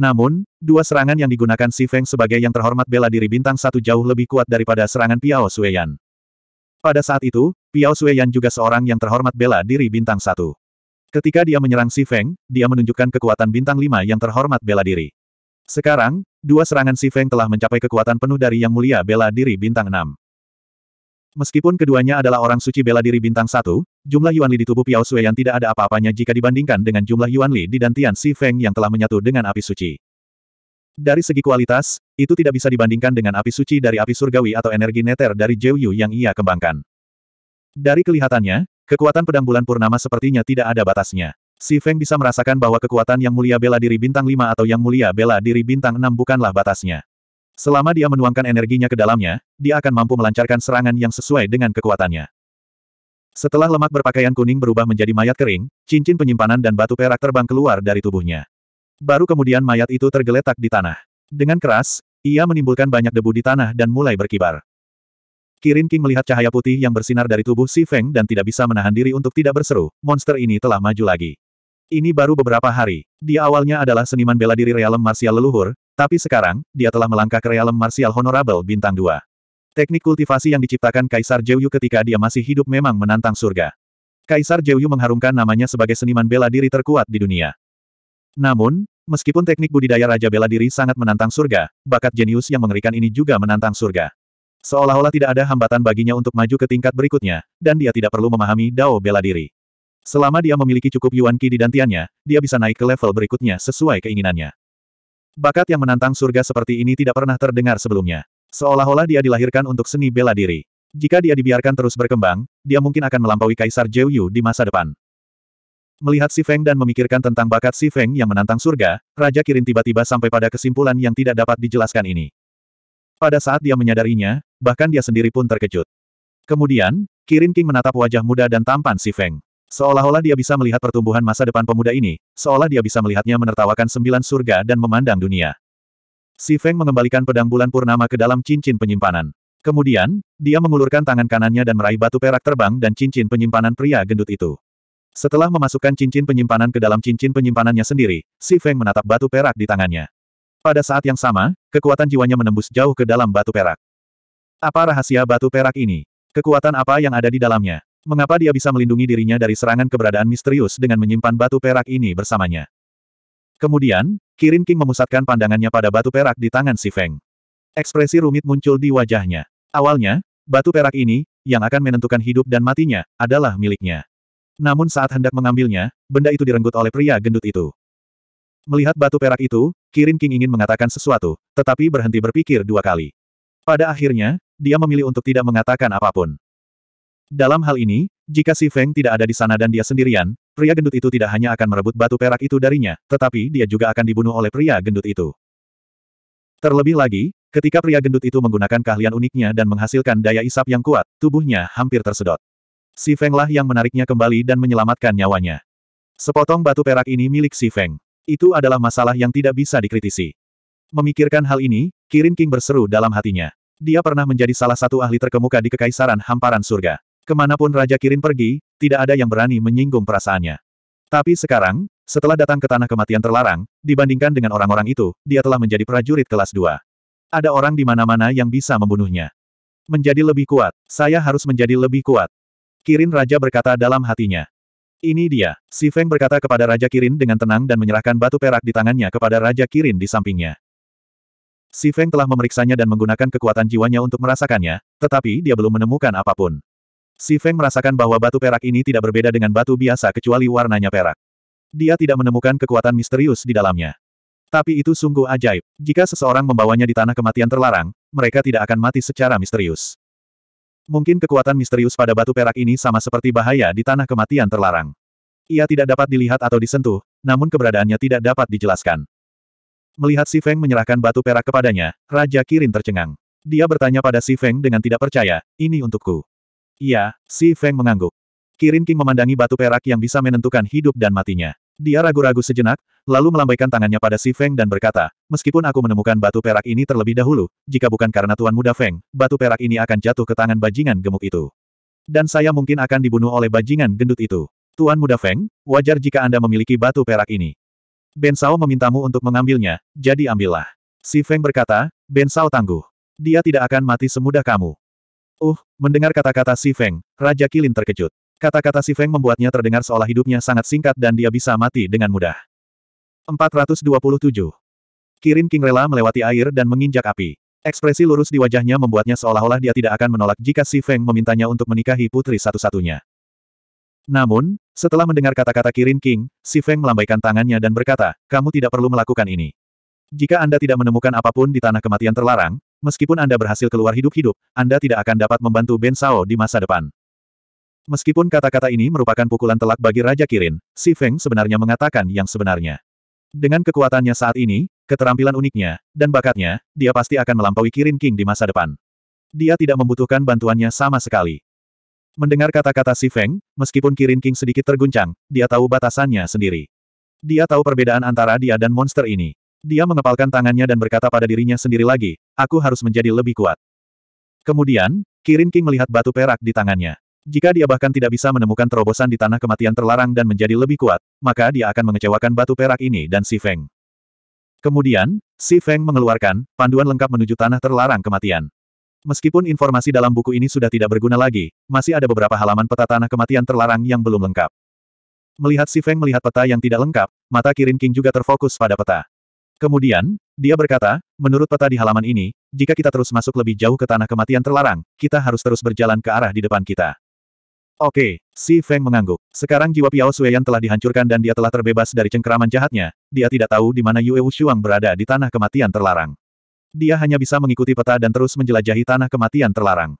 Speaker 2: Namun, dua serangan yang digunakan Si Feng sebagai yang terhormat bela diri bintang satu jauh lebih kuat daripada serangan Piao Suyan. Pada saat itu, Piao Suyan juga seorang yang terhormat bela diri bintang satu. Ketika dia menyerang Si Feng, dia menunjukkan kekuatan bintang lima yang terhormat bela diri. Sekarang, dua serangan Si Feng telah mencapai kekuatan penuh dari Yang Mulia Bela Diri Bintang 6. Meskipun keduanya adalah orang suci bela diri bintang satu, jumlah Yuan Li di tubuh Piao Sui yang tidak ada apa-apanya jika dibandingkan dengan jumlah Yuan Li di Dantian Si Feng yang telah menyatu dengan api suci. Dari segi kualitas, itu tidak bisa dibandingkan dengan api suci dari api surgawi atau energi neter dari Zhou Yu yang ia kembangkan. Dari kelihatannya, kekuatan pedang bulan purnama sepertinya tidak ada batasnya. Si Feng bisa merasakan bahwa kekuatan yang mulia bela diri bintang 5 atau yang mulia bela diri bintang 6 bukanlah batasnya. Selama dia menuangkan energinya ke dalamnya, dia akan mampu melancarkan serangan yang sesuai dengan kekuatannya. Setelah lemak berpakaian kuning berubah menjadi mayat kering, cincin penyimpanan dan batu perak terbang keluar dari tubuhnya. Baru kemudian mayat itu tergeletak di tanah. Dengan keras, ia menimbulkan banyak debu di tanah dan mulai berkibar. Kirin King melihat cahaya putih yang bersinar dari tubuh Si Feng dan tidak bisa menahan diri untuk tidak berseru, monster ini telah maju lagi. Ini baru beberapa hari. Dia awalnya adalah seniman bela diri realem marsial leluhur, tapi sekarang, dia telah melangkah ke realem marsial honorable bintang 2. Teknik kultivasi yang diciptakan Kaisar Jeyu ketika dia masih hidup memang menantang surga. Kaisar Jeyu mengharumkan namanya sebagai seniman bela diri terkuat di dunia. Namun, meskipun teknik budidaya Raja Bela Diri sangat menantang surga, bakat jenius yang mengerikan ini juga menantang surga. Seolah-olah tidak ada hambatan baginya untuk maju ke tingkat berikutnya, dan dia tidak perlu memahami Dao Bela Diri. Selama dia memiliki cukup Yuan Qi di dantiannya, dia bisa naik ke level berikutnya sesuai keinginannya. Bakat yang menantang surga seperti ini tidak pernah terdengar sebelumnya. Seolah-olah dia dilahirkan untuk seni bela diri. Jika dia dibiarkan terus berkembang, dia mungkin akan melampaui Kaisar Zhou di masa depan. Melihat Si Feng dan memikirkan tentang bakat Si Feng yang menantang surga, Raja Kirin tiba-tiba sampai pada kesimpulan yang tidak dapat dijelaskan ini. Pada saat dia menyadarinya, bahkan dia sendiri pun terkejut. Kemudian, Kirin King menatap wajah muda dan tampan Si Feng. Seolah-olah dia bisa melihat pertumbuhan masa depan pemuda ini, seolah dia bisa melihatnya menertawakan sembilan surga dan memandang dunia. Si Feng mengembalikan pedang bulan purnama ke dalam cincin penyimpanan. Kemudian, dia mengulurkan tangan kanannya dan meraih batu perak terbang dan cincin penyimpanan pria gendut itu. Setelah memasukkan cincin penyimpanan ke dalam cincin penyimpanannya sendiri, Si Feng menatap batu perak di tangannya. Pada saat yang sama, kekuatan jiwanya menembus jauh ke dalam batu perak. Apa rahasia batu perak ini? Kekuatan apa yang ada di dalamnya? Mengapa dia bisa melindungi dirinya dari serangan keberadaan misterius dengan menyimpan batu perak ini bersamanya? Kemudian, Kirin King memusatkan pandangannya pada batu perak di tangan si Feng. Ekspresi rumit muncul di wajahnya. Awalnya, batu perak ini, yang akan menentukan hidup dan matinya, adalah miliknya. Namun saat hendak mengambilnya, benda itu direnggut oleh pria gendut itu. Melihat batu perak itu, Kirin King ingin mengatakan sesuatu, tetapi berhenti berpikir dua kali. Pada akhirnya, dia memilih untuk tidak mengatakan apapun. Dalam hal ini, jika Si Feng tidak ada di sana dan dia sendirian, pria gendut itu tidak hanya akan merebut batu perak itu darinya, tetapi dia juga akan dibunuh oleh pria gendut itu. Terlebih lagi, ketika pria gendut itu menggunakan keahlian uniknya dan menghasilkan daya isap yang kuat, tubuhnya hampir tersedot. Si Feng lah yang menariknya kembali dan menyelamatkan nyawanya. Sepotong batu perak ini milik Si Feng. Itu adalah masalah yang tidak bisa dikritisi. Memikirkan hal ini, Kirin King berseru dalam hatinya. Dia pernah menjadi salah satu ahli terkemuka di Kekaisaran Hamparan Surga. Kemanapun Raja Kirin pergi, tidak ada yang berani menyinggung perasaannya. Tapi sekarang, setelah datang ke tanah kematian terlarang, dibandingkan dengan orang-orang itu, dia telah menjadi prajurit kelas 2. Ada orang di mana-mana yang bisa membunuhnya. Menjadi lebih kuat, saya harus menjadi lebih kuat. Kirin Raja berkata dalam hatinya. Ini dia, Si Feng berkata kepada Raja Kirin dengan tenang dan menyerahkan batu perak di tangannya kepada Raja Kirin di sampingnya. Si Feng telah memeriksanya dan menggunakan kekuatan jiwanya untuk merasakannya, tetapi dia belum menemukan apapun. Si Feng merasakan bahwa batu perak ini tidak berbeda dengan batu biasa kecuali warnanya perak. Dia tidak menemukan kekuatan misterius di dalamnya. Tapi itu sungguh ajaib. Jika seseorang membawanya di tanah kematian terlarang, mereka tidak akan mati secara misterius. Mungkin kekuatan misterius pada batu perak ini sama seperti bahaya di tanah kematian terlarang. Ia tidak dapat dilihat atau disentuh, namun keberadaannya tidak dapat dijelaskan. Melihat Si Feng menyerahkan batu perak kepadanya, Raja Kirin tercengang. Dia bertanya pada Si Feng dengan tidak percaya, ini untukku. Iya, Si Feng mengangguk. Kirin King memandangi batu perak yang bisa menentukan hidup dan matinya. Dia ragu-ragu sejenak, lalu melambaikan tangannya pada Si Feng dan berkata, meskipun aku menemukan batu perak ini terlebih dahulu, jika bukan karena Tuan Muda Feng, batu perak ini akan jatuh ke tangan bajingan gemuk itu. Dan saya mungkin akan dibunuh oleh bajingan gendut itu. Tuan Muda Feng, wajar jika Anda memiliki batu perak ini. Ben Sao memintamu untuk mengambilnya, jadi ambillah. Si Feng berkata, Ben Sao tangguh. Dia tidak akan mati semudah kamu. Uh, mendengar kata-kata Si Feng, Raja Kilin terkejut. Kata-kata Si Feng membuatnya terdengar seolah hidupnya sangat singkat dan dia bisa mati dengan mudah. 427. Kirin King rela melewati air dan menginjak api. Ekspresi lurus di wajahnya membuatnya seolah-olah dia tidak akan menolak jika Si Feng memintanya untuk menikahi putri satu-satunya. Namun, setelah mendengar kata-kata Kirin King, Si Feng melambaikan tangannya dan berkata, kamu tidak perlu melakukan ini. Jika Anda tidak menemukan apapun di tanah kematian terlarang, Meskipun Anda berhasil keluar hidup-hidup, Anda tidak akan dapat membantu Ben Sao di masa depan. Meskipun kata-kata ini merupakan pukulan telak bagi Raja Kirin, Si Feng sebenarnya mengatakan yang sebenarnya. Dengan kekuatannya saat ini, keterampilan uniknya, dan bakatnya, dia pasti akan melampaui Kirin King di masa depan. Dia tidak membutuhkan bantuannya sama sekali. Mendengar kata-kata Si Feng, meskipun Kirin King sedikit terguncang, dia tahu batasannya sendiri. Dia tahu perbedaan antara dia dan monster ini. Dia mengepalkan tangannya dan berkata pada dirinya sendiri lagi, aku harus menjadi lebih kuat. Kemudian, Kirin King melihat batu perak di tangannya. Jika dia bahkan tidak bisa menemukan terobosan di tanah kematian terlarang dan menjadi lebih kuat, maka dia akan mengecewakan batu perak ini dan Si Feng. Kemudian, Si Feng mengeluarkan panduan lengkap menuju tanah terlarang kematian. Meskipun informasi dalam buku ini sudah tidak berguna lagi, masih ada beberapa halaman peta tanah kematian terlarang yang belum lengkap. Melihat Si Feng melihat peta yang tidak lengkap, mata Kirin King juga terfokus pada peta. Kemudian, dia berkata, menurut peta di halaman ini, jika kita terus masuk lebih jauh ke tanah kematian terlarang, kita harus terus berjalan ke arah di depan kita. Oke, si Feng mengangguk. Sekarang jiwa Piao Suiyan telah dihancurkan dan dia telah terbebas dari cengkeraman jahatnya, dia tidak tahu di mana Yue Wushuang berada di tanah kematian terlarang. Dia hanya bisa mengikuti peta dan terus menjelajahi tanah kematian terlarang.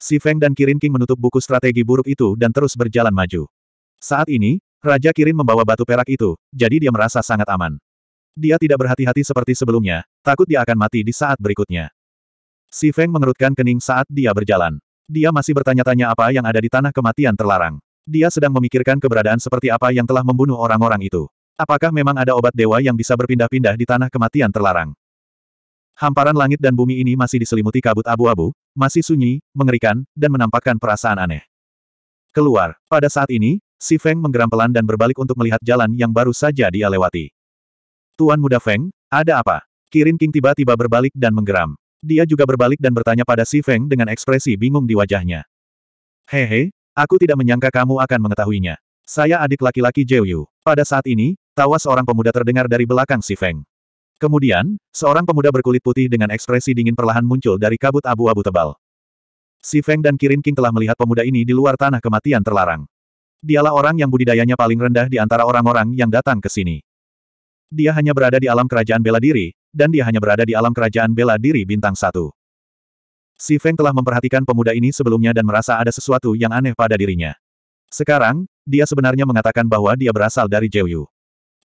Speaker 2: Si Feng dan Kirin King menutup buku strategi buruk itu dan terus berjalan maju. Saat ini, Raja Kirin membawa batu perak itu, jadi dia merasa sangat aman. Dia tidak berhati-hati seperti sebelumnya, takut dia akan mati di saat berikutnya. Si Feng mengerutkan kening saat dia berjalan. Dia masih bertanya-tanya apa yang ada di tanah kematian terlarang. Dia sedang memikirkan keberadaan seperti apa yang telah membunuh orang-orang itu. Apakah memang ada obat dewa yang bisa berpindah-pindah di tanah kematian terlarang? Hamparan langit dan bumi ini masih diselimuti kabut abu-abu, masih sunyi, mengerikan, dan menampakkan perasaan aneh. Keluar. Pada saat ini, Si Feng menggeram pelan dan berbalik untuk melihat jalan yang baru saja dia lewati. Tuan Muda Feng, ada apa? Kirin King tiba-tiba berbalik dan menggeram. Dia juga berbalik dan bertanya pada Si Feng dengan ekspresi bingung di wajahnya. Hehe, aku tidak menyangka kamu akan mengetahuinya. Saya adik laki-laki Yu. Pada saat ini, tawa seorang pemuda terdengar dari belakang Si Feng. Kemudian, seorang pemuda berkulit putih dengan ekspresi dingin perlahan muncul dari kabut abu-abu tebal. Si Feng dan Kirin King telah melihat pemuda ini di luar tanah kematian terlarang. Dialah orang yang budidayanya paling rendah di antara orang-orang yang datang ke sini dia hanya berada di alam kerajaan bela diri, dan dia hanya berada di alam kerajaan bela diri bintang satu. Si Feng telah memperhatikan pemuda ini sebelumnya dan merasa ada sesuatu yang aneh pada dirinya. Sekarang, dia sebenarnya mengatakan bahwa dia berasal dari Jeyu.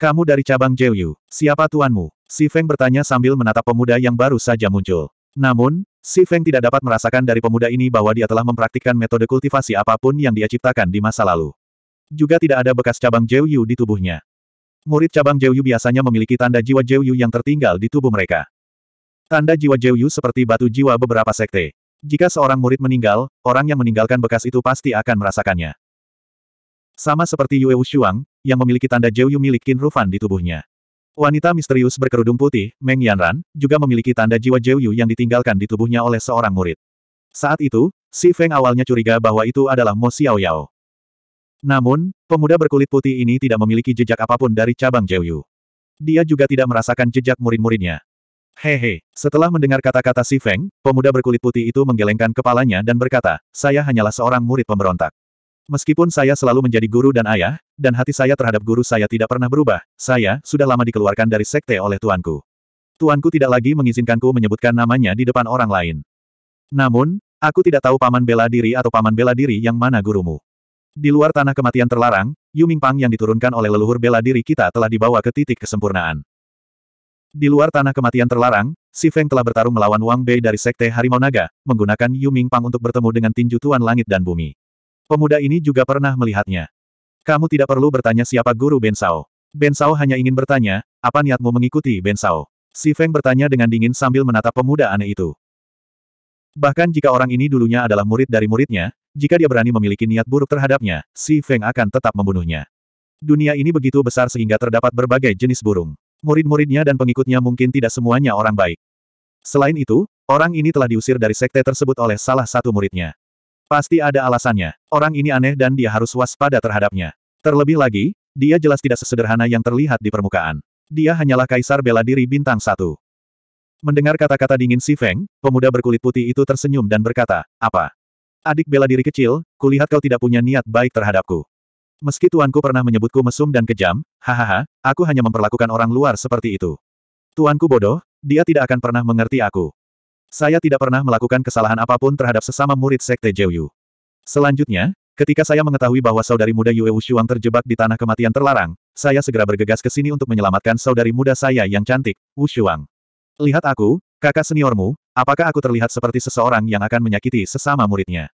Speaker 2: Kamu dari cabang Jeyu, siapa tuanmu? Si Feng bertanya sambil menatap pemuda yang baru saja muncul. Namun, Si Feng tidak dapat merasakan dari pemuda ini bahwa dia telah mempraktikkan metode kultivasi apapun yang dia ciptakan di masa lalu. Juga tidak ada bekas cabang Jeyu di tubuhnya. Murid cabang Jeyu biasanya memiliki tanda jiwa Jeyu yang tertinggal di tubuh mereka. Tanda jiwa Jeyu seperti batu jiwa beberapa sekte. Jika seorang murid meninggal, orang yang meninggalkan bekas itu pasti akan merasakannya. Sama seperti Yue Wushuang, yang memiliki tanda Jeyu milik Qin Rufan di tubuhnya. Wanita misterius berkerudung putih, Meng Yanran, juga memiliki tanda jiwa Jeyu yang ditinggalkan di tubuhnya oleh seorang murid. Saat itu, Si Feng awalnya curiga bahwa itu adalah Mo Xiaoyao. Namun, pemuda berkulit putih ini tidak memiliki jejak apapun dari cabang Jeyu. Dia juga tidak merasakan jejak murid-muridnya. Hehe, setelah mendengar kata-kata si Feng, pemuda berkulit putih itu menggelengkan kepalanya dan berkata, saya hanyalah seorang murid pemberontak. Meskipun saya selalu menjadi guru dan ayah, dan hati saya terhadap guru saya tidak pernah berubah, saya sudah lama dikeluarkan dari sekte oleh tuanku. Tuanku tidak lagi mengizinkanku menyebutkan namanya di depan orang lain. Namun, aku tidak tahu paman bela diri atau paman bela diri yang mana gurumu. Di luar tanah kematian terlarang, Yu Pang yang diturunkan oleh leluhur bela diri kita telah dibawa ke titik kesempurnaan. Di luar tanah kematian terlarang, Si Feng telah bertarung melawan Wang Bei dari Sekte Harimau Naga, menggunakan Yu Pang untuk bertemu dengan tinju Tuan Langit dan Bumi. Pemuda ini juga pernah melihatnya. Kamu tidak perlu bertanya siapa guru Ben Sao. Ben Sao hanya ingin bertanya, apa niatmu mengikuti Ben Sao? Si Feng bertanya dengan dingin sambil menatap pemuda aneh itu. Bahkan jika orang ini dulunya adalah murid dari muridnya, jika dia berani memiliki niat buruk terhadapnya, Si Feng akan tetap membunuhnya. Dunia ini begitu besar sehingga terdapat berbagai jenis burung. Murid-muridnya dan pengikutnya mungkin tidak semuanya orang baik. Selain itu, orang ini telah diusir dari sekte tersebut oleh salah satu muridnya. Pasti ada alasannya. Orang ini aneh dan dia harus waspada terhadapnya. Terlebih lagi, dia jelas tidak sesederhana yang terlihat di permukaan. Dia hanyalah kaisar bela diri bintang satu. Mendengar kata-kata dingin Si Feng, pemuda berkulit putih itu tersenyum dan berkata, apa? Adik bela diri kecil, kulihat kau tidak punya niat baik terhadapku. Meski tuanku pernah menyebutku mesum dan kejam, hahaha, aku hanya memperlakukan orang luar seperti itu. Tuanku bodoh, dia tidak akan pernah mengerti aku. Saya tidak pernah melakukan kesalahan apapun terhadap sesama murid Sekte Jeyu. Selanjutnya, ketika saya mengetahui bahwa saudari muda Yue Wushuang terjebak di tanah kematian terlarang, saya segera bergegas ke sini untuk menyelamatkan saudari muda saya yang cantik, Wushuang. Lihat aku, kakak seniormu, apakah aku terlihat seperti seseorang yang akan menyakiti sesama muridnya?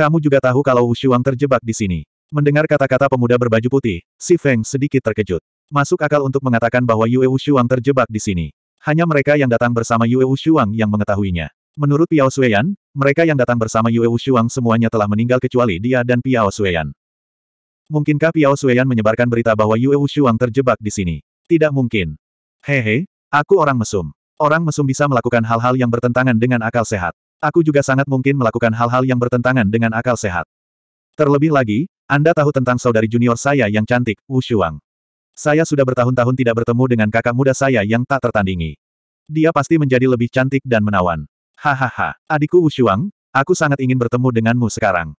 Speaker 2: Kamu juga tahu kalau Wu Wushuang terjebak di sini. Mendengar kata-kata pemuda berbaju putih, si Feng sedikit terkejut. Masuk akal untuk mengatakan bahwa Yue Wu Wushuang terjebak di sini. Hanya mereka yang datang bersama Yue Wu Wushuang yang mengetahuinya. Menurut Piao Suyan, mereka yang datang bersama Yue Wu Wushuang semuanya telah meninggal kecuali dia dan Piao Suyan. Mungkinkah Piao Suyan menyebarkan berita bahwa Yue Wu Wushuang terjebak di sini? Tidak mungkin. Hehe, aku orang mesum. Orang mesum bisa melakukan hal-hal yang bertentangan dengan akal sehat. Aku juga sangat mungkin melakukan hal-hal yang bertentangan dengan akal sehat. Terlebih lagi, Anda tahu tentang saudari junior saya yang cantik, Wu Shuang. Saya sudah bertahun-tahun tidak bertemu dengan kakak muda saya yang tak tertandingi. Dia pasti menjadi lebih cantik dan menawan. Hahaha, adikku Wu Shuang, aku sangat ingin bertemu denganmu sekarang.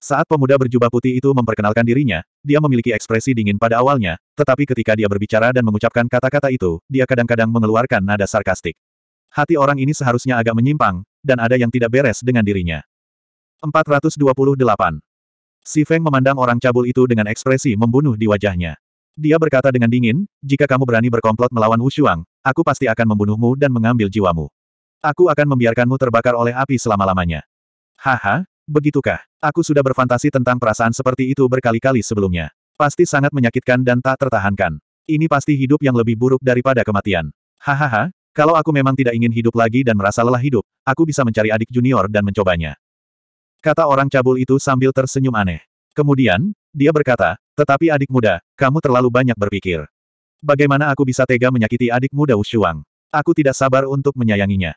Speaker 2: Saat pemuda berjubah putih itu memperkenalkan dirinya, dia memiliki ekspresi dingin pada awalnya, tetapi ketika dia berbicara dan mengucapkan kata-kata itu, dia kadang-kadang mengeluarkan nada sarkastik. Hati orang ini seharusnya agak menyimpang, dan ada yang tidak beres dengan dirinya. 428. Si Feng memandang orang cabul itu dengan ekspresi membunuh di wajahnya. Dia berkata dengan dingin, jika kamu berani berkomplot melawan Wu Xuang, aku pasti akan membunuhmu dan mengambil jiwamu. Aku akan membiarkanmu terbakar oleh api selama-lamanya. Haha, begitukah? Aku sudah berfantasi tentang perasaan seperti itu berkali-kali sebelumnya. Pasti sangat menyakitkan dan tak tertahankan. Ini pasti hidup yang lebih buruk daripada kematian. Hahaha, kalau aku memang tidak ingin hidup lagi dan merasa lelah hidup, aku bisa mencari adik junior dan mencobanya. Kata orang cabul itu sambil tersenyum aneh. Kemudian, dia berkata, tetapi adik muda, kamu terlalu banyak berpikir. Bagaimana aku bisa tega menyakiti adik muda Wushuang? Aku tidak sabar untuk menyayanginya.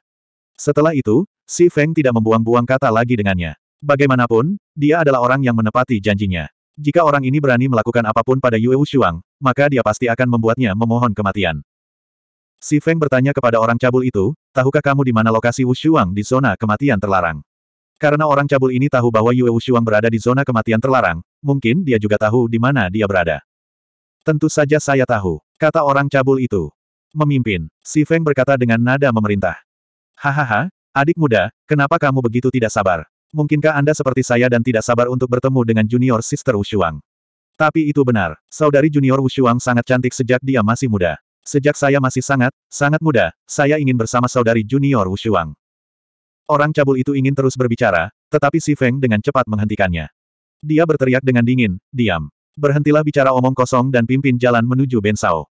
Speaker 2: Setelah itu, Si Feng tidak membuang-buang kata lagi dengannya. Bagaimanapun, dia adalah orang yang menepati janjinya. Jika orang ini berani melakukan apapun pada Yue Wushuang, maka dia pasti akan membuatnya memohon kematian. Si Feng bertanya kepada orang cabul itu, tahukah kamu di mana lokasi Wushuang di zona kematian terlarang? Karena orang cabul ini tahu bahwa Yue Wushuang berada di zona kematian terlarang, mungkin dia juga tahu di mana dia berada. Tentu saja saya tahu, kata orang cabul itu. Memimpin, Si Feng berkata dengan nada memerintah. Hahaha, adik muda, kenapa kamu begitu tidak sabar? Mungkinkah Anda seperti saya dan tidak sabar untuk bertemu dengan junior sister Wushuang? Tapi itu benar, saudari junior Wushuang sangat cantik sejak dia masih muda. Sejak saya masih sangat, sangat muda, saya ingin bersama saudari junior Wushuang. Orang cabul itu ingin terus berbicara, tetapi Si Feng dengan cepat menghentikannya. Dia berteriak dengan dingin, diam. Berhentilah bicara omong kosong dan pimpin jalan menuju Bensao.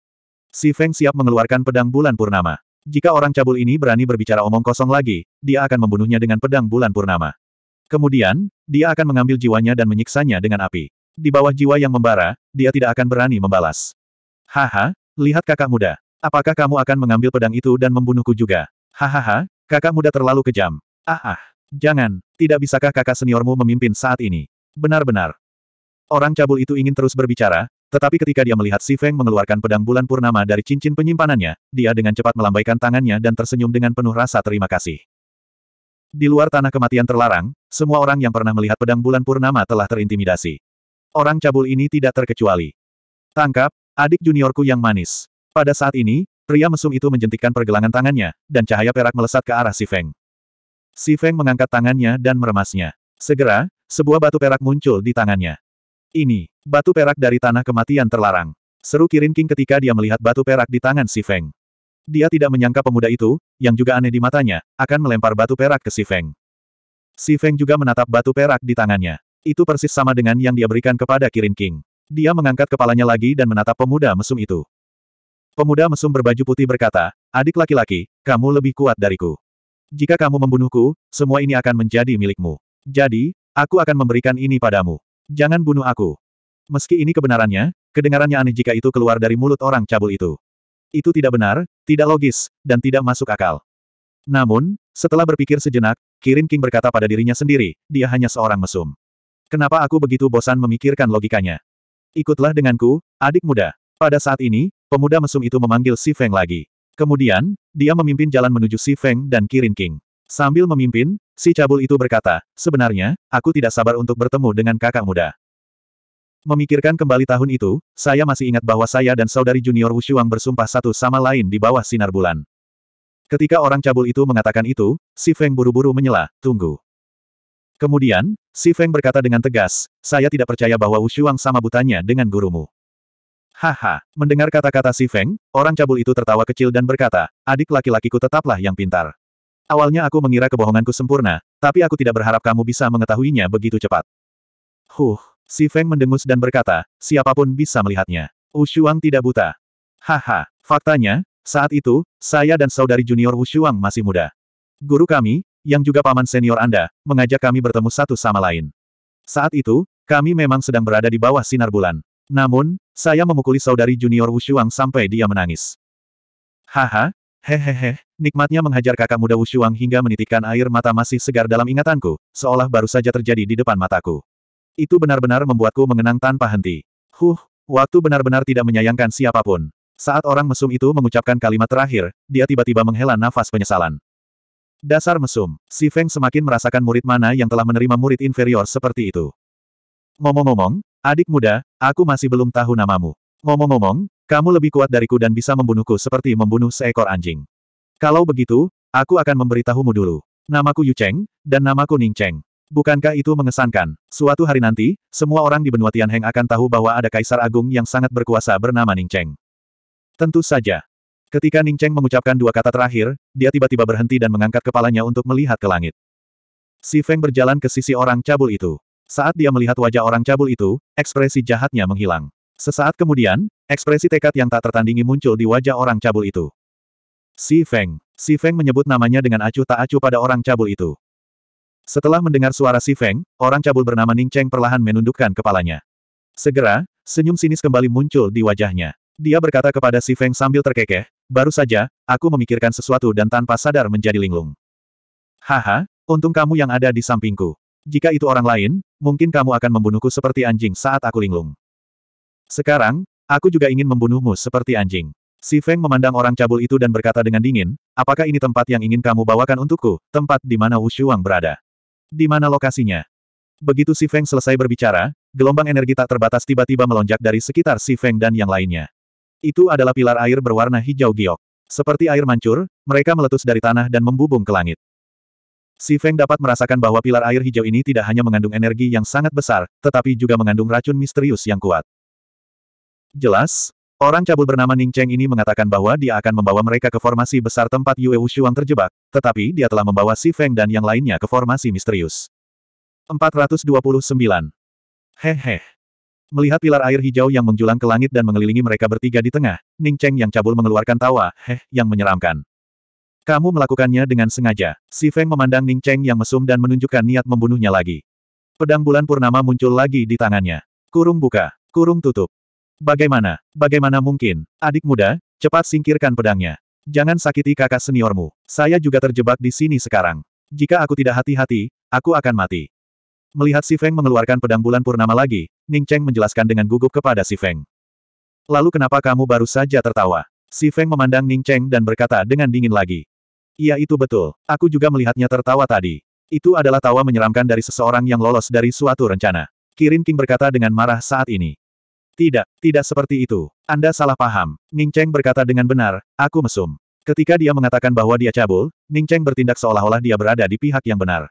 Speaker 2: Si Feng siap mengeluarkan pedang bulan purnama. Jika orang cabul ini berani berbicara omong kosong lagi, dia akan membunuhnya dengan pedang bulan purnama. Kemudian, dia akan mengambil jiwanya dan menyiksanya dengan api. Di bawah jiwa yang membara, dia tidak akan berani membalas. Haha, Lihat kakak muda. Apakah kamu akan mengambil pedang itu dan membunuhku juga? Hahaha, kakak muda terlalu kejam. Ah ah, jangan, tidak bisakah kakak seniormu memimpin saat ini? Benar-benar. Orang cabul itu ingin terus berbicara, tetapi ketika dia melihat Si Feng mengeluarkan pedang bulan purnama dari cincin penyimpanannya, dia dengan cepat melambaikan tangannya dan tersenyum dengan penuh rasa terima kasih. Di luar tanah kematian terlarang, semua orang yang pernah melihat pedang bulan purnama telah terintimidasi. Orang cabul ini tidak terkecuali. Tangkap, Adik juniorku yang manis. Pada saat ini, pria mesum itu menjentikkan pergelangan tangannya, dan cahaya perak melesat ke arah si Feng. Si Feng mengangkat tangannya dan meremasnya. Segera, sebuah batu perak muncul di tangannya. Ini, batu perak dari tanah kematian terlarang. Seru Kirin King ketika dia melihat batu perak di tangan si Feng. Dia tidak menyangka pemuda itu, yang juga aneh di matanya, akan melempar batu perak ke si Feng. Si Feng juga menatap batu perak di tangannya. Itu persis sama dengan yang dia berikan kepada Kirin King. Dia mengangkat kepalanya lagi dan menatap pemuda mesum itu. Pemuda mesum berbaju putih berkata, adik laki-laki, kamu lebih kuat dariku. Jika kamu membunuhku, semua ini akan menjadi milikmu. Jadi, aku akan memberikan ini padamu. Jangan bunuh aku. Meski ini kebenarannya, kedengarannya aneh jika itu keluar dari mulut orang cabul itu. Itu tidak benar, tidak logis, dan tidak masuk akal. Namun, setelah berpikir sejenak, Kirin King berkata pada dirinya sendiri, dia hanya seorang mesum. Kenapa aku begitu bosan memikirkan logikanya? Ikutlah denganku, adik muda. Pada saat ini, pemuda mesum itu memanggil Si Feng lagi. Kemudian, dia memimpin jalan menuju Si Feng dan Kirin King. Sambil memimpin, si cabul itu berkata, sebenarnya, aku tidak sabar untuk bertemu dengan kakak muda. Memikirkan kembali tahun itu, saya masih ingat bahwa saya dan saudari junior Wushuang bersumpah satu sama lain di bawah sinar bulan. Ketika orang cabul itu mengatakan itu, Si Feng buru-buru menyela, tunggu. Kemudian, Si Feng berkata dengan tegas, saya tidak percaya bahwa Wushuang sama butanya dengan gurumu. Haha, mendengar kata-kata si Feng, orang cabul itu tertawa kecil dan berkata, adik laki-lakiku tetaplah yang pintar. Awalnya aku mengira kebohonganku sempurna, tapi aku tidak berharap kamu bisa mengetahuinya begitu cepat. Huh, si Feng mendengus dan berkata, siapapun bisa melihatnya. Wushuang tidak buta. Haha, faktanya, saat itu, saya dan saudari junior Wushuang masih muda. Guru kami, yang juga paman senior Anda, mengajak kami bertemu satu sama lain. Saat itu, kami memang sedang berada di bawah sinar bulan. Namun, saya memukuli saudari junior Wushuang sampai dia menangis. Haha, hehehe, nikmatnya menghajar kakak muda Wushuang hingga menitikkan air mata masih segar dalam ingatanku, seolah baru saja terjadi di depan mataku. Itu benar-benar membuatku mengenang tanpa henti. Huh, waktu benar-benar tidak menyayangkan siapapun. Saat orang mesum itu mengucapkan kalimat terakhir, dia tiba-tiba menghela nafas penyesalan. Dasar mesum, si Feng semakin merasakan murid mana yang telah menerima murid inferior seperti itu. Ngomong-ngomong, adik muda, aku masih belum tahu namamu. Ngomong-ngomong, kamu lebih kuat dariku dan bisa membunuhku seperti membunuh seekor anjing. Kalau begitu, aku akan memberitahumu dulu. Namaku Yu Cheng, dan namaku Ning Cheng. Bukankah itu mengesankan? Suatu hari nanti, semua orang di benua Tianheng akan tahu bahwa ada kaisar agung yang sangat berkuasa bernama Ning Cheng. Tentu saja, Ketika Ning Cheng mengucapkan dua kata terakhir, dia tiba-tiba berhenti dan mengangkat kepalanya untuk melihat ke langit. Si Feng berjalan ke sisi orang cabul itu. Saat dia melihat wajah orang cabul itu, ekspresi jahatnya menghilang. Sesaat kemudian, ekspresi tekad yang tak tertandingi muncul di wajah orang cabul itu. Si Feng. Si Feng menyebut namanya dengan acuh tak acuh pada orang cabul itu. Setelah mendengar suara Si Feng, orang cabul bernama Ning Cheng perlahan menundukkan kepalanya. Segera, senyum sinis kembali muncul di wajahnya. Dia berkata kepada Si Feng sambil terkekeh, Baru saja, aku memikirkan sesuatu dan tanpa sadar menjadi linglung. Haha, untung kamu yang ada di sampingku. Jika itu orang lain, mungkin kamu akan membunuhku seperti anjing saat aku linglung. Sekarang, aku juga ingin membunuhmu seperti anjing. Si Feng memandang orang cabul itu dan berkata dengan dingin, apakah ini tempat yang ingin kamu bawakan untukku, tempat di mana Wu Shuang berada? Di mana lokasinya? Begitu Si Feng selesai berbicara, gelombang energi tak terbatas tiba-tiba melonjak dari sekitar Si Feng dan yang lainnya. Itu adalah pilar air berwarna hijau giok. Seperti air mancur, mereka meletus dari tanah dan membubung ke langit. Si Feng dapat merasakan bahwa pilar air hijau ini tidak hanya mengandung energi yang sangat besar, tetapi juga mengandung racun misterius yang kuat. Jelas, orang cabul bernama Ning Cheng ini mengatakan bahwa dia akan membawa mereka ke formasi besar tempat Yue Wushuang terjebak, tetapi dia telah membawa Si Feng dan yang lainnya ke formasi misterius. 429. Hehe. Melihat pilar air hijau yang menjulang ke langit dan mengelilingi mereka bertiga di tengah, Ning Cheng yang cabul mengeluarkan tawa, heh, yang menyeramkan. Kamu melakukannya dengan sengaja. Si Feng memandang Ning Cheng yang mesum dan menunjukkan niat membunuhnya lagi. Pedang bulan purnama muncul lagi di tangannya. Kurung buka, kurung tutup. Bagaimana, bagaimana mungkin, adik muda, cepat singkirkan pedangnya. Jangan sakiti kakak seniormu. Saya juga terjebak di sini sekarang. Jika aku tidak hati-hati, aku akan mati. Melihat Si Feng mengeluarkan pedang bulan purnama lagi, Ning Cheng menjelaskan dengan gugup kepada Si Feng. Lalu kenapa kamu baru saja tertawa? Si Feng memandang Ning Cheng dan berkata dengan dingin lagi. Iya itu betul, aku juga melihatnya tertawa tadi. Itu adalah tawa menyeramkan dari seseorang yang lolos dari suatu rencana. Kirin King berkata dengan marah saat ini. Tidak, tidak seperti itu. Anda salah paham. Ning Cheng berkata dengan benar, aku mesum. Ketika dia mengatakan bahwa dia cabul, Ning Cheng bertindak seolah-olah dia berada di pihak yang benar.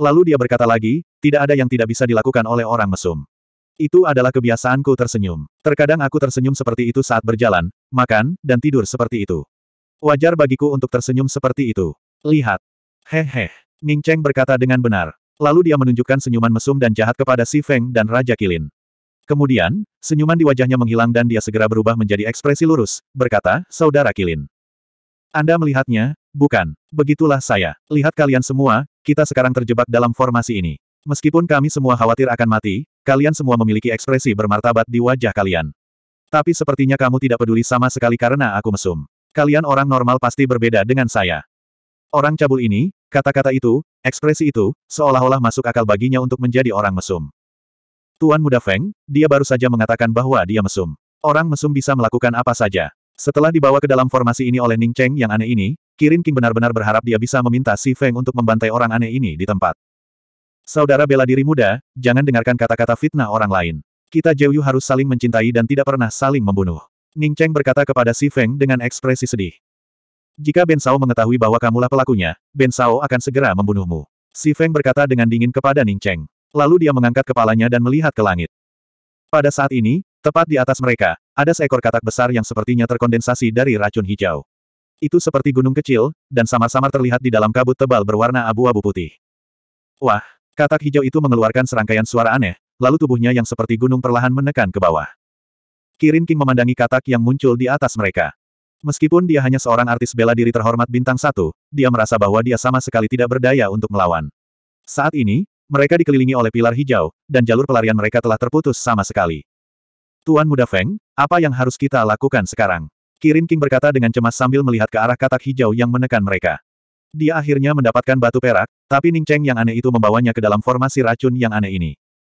Speaker 2: Lalu dia berkata lagi, tidak ada yang tidak bisa dilakukan oleh orang mesum. Itu adalah kebiasaanku tersenyum. Terkadang aku tersenyum seperti itu saat berjalan, makan, dan tidur seperti itu. Wajar bagiku untuk tersenyum seperti itu. Lihat. hehe. Ning Cheng berkata dengan benar. Lalu dia menunjukkan senyuman mesum dan jahat kepada Si Feng dan Raja Kilin. Kemudian, senyuman di wajahnya menghilang dan dia segera berubah menjadi ekspresi lurus, berkata, Saudara Kilin. Anda melihatnya, bukan. Begitulah saya. Lihat kalian semua, kita sekarang terjebak dalam formasi ini. Meskipun kami semua khawatir akan mati, kalian semua memiliki ekspresi bermartabat di wajah kalian. Tapi sepertinya kamu tidak peduli sama sekali karena aku mesum. Kalian orang normal pasti berbeda dengan saya. Orang cabul ini, kata-kata itu, ekspresi itu, seolah-olah masuk akal baginya untuk menjadi orang mesum. Tuan Muda Feng, dia baru saja mengatakan bahwa dia mesum. Orang mesum bisa melakukan apa saja. Setelah dibawa ke dalam formasi ini oleh Ning Cheng yang aneh ini, Kirin King benar-benar berharap dia bisa meminta Si Feng untuk membantai orang aneh ini di tempat. Saudara bela diri muda, jangan dengarkan kata-kata fitnah orang lain. Kita Jeyu harus saling mencintai dan tidak pernah saling membunuh. Ning Cheng berkata kepada Si Feng dengan ekspresi sedih. Jika Ben Sao mengetahui bahwa kamulah pelakunya, Ben Sao akan segera membunuhmu. Si Feng berkata dengan dingin kepada Ning Cheng. Lalu dia mengangkat kepalanya dan melihat ke langit. Pada saat ini, tepat di atas mereka, ada seekor katak besar yang sepertinya terkondensasi dari racun hijau. Itu seperti gunung kecil, dan samar-samar terlihat di dalam kabut tebal berwarna abu-abu putih. Wah, Katak hijau itu mengeluarkan serangkaian suara aneh, lalu tubuhnya yang seperti gunung perlahan menekan ke bawah. Kirin King memandangi katak yang muncul di atas mereka. Meskipun dia hanya seorang artis bela diri terhormat bintang satu, dia merasa bahwa dia sama sekali tidak berdaya untuk melawan. Saat ini, mereka dikelilingi oleh pilar hijau, dan jalur pelarian mereka telah terputus sama sekali. Tuan Muda Feng, apa yang harus kita lakukan sekarang? Kirin King berkata dengan cemas sambil melihat ke arah katak hijau yang menekan mereka. Dia akhirnya mendapatkan batu perak, tapi Ning Cheng yang aneh itu membawanya ke dalam formasi racun yang aneh ini.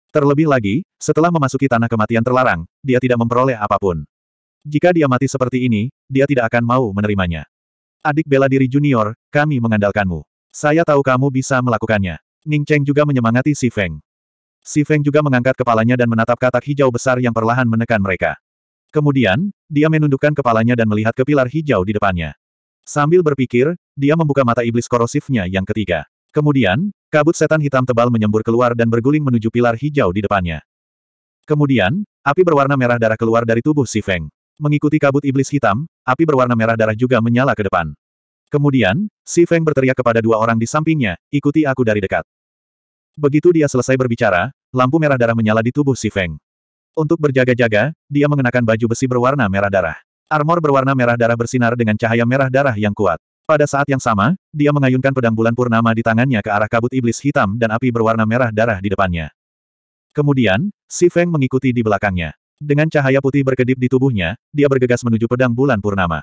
Speaker 2: Terlebih lagi, setelah memasuki tanah kematian terlarang, dia tidak memperoleh apapun. Jika dia mati seperti ini, dia tidak akan mau menerimanya. Adik bela diri junior, kami mengandalkanmu. Saya tahu kamu bisa melakukannya. Ning Cheng juga menyemangati Si Feng. Si Feng juga mengangkat kepalanya dan menatap katak hijau besar yang perlahan menekan mereka. Kemudian, dia menundukkan kepalanya dan melihat ke pilar hijau di depannya. Sambil berpikir, dia membuka mata iblis korosifnya yang ketiga. Kemudian, kabut setan hitam tebal menyembur keluar dan berguling menuju pilar hijau di depannya. Kemudian, api berwarna merah darah keluar dari tubuh si Feng. Mengikuti kabut iblis hitam, api berwarna merah darah juga menyala ke depan. Kemudian, si Feng berteriak kepada dua orang di sampingnya, ikuti aku dari dekat. Begitu dia selesai berbicara, lampu merah darah menyala di tubuh si Feng. Untuk berjaga-jaga, dia mengenakan baju besi berwarna merah darah. Armor berwarna merah darah bersinar dengan cahaya merah darah yang kuat. Pada saat yang sama, dia mengayunkan pedang bulan purnama di tangannya ke arah kabut iblis hitam dan api berwarna merah darah di depannya. Kemudian, Si Feng mengikuti di belakangnya. Dengan cahaya putih berkedip di tubuhnya, dia bergegas menuju pedang bulan purnama.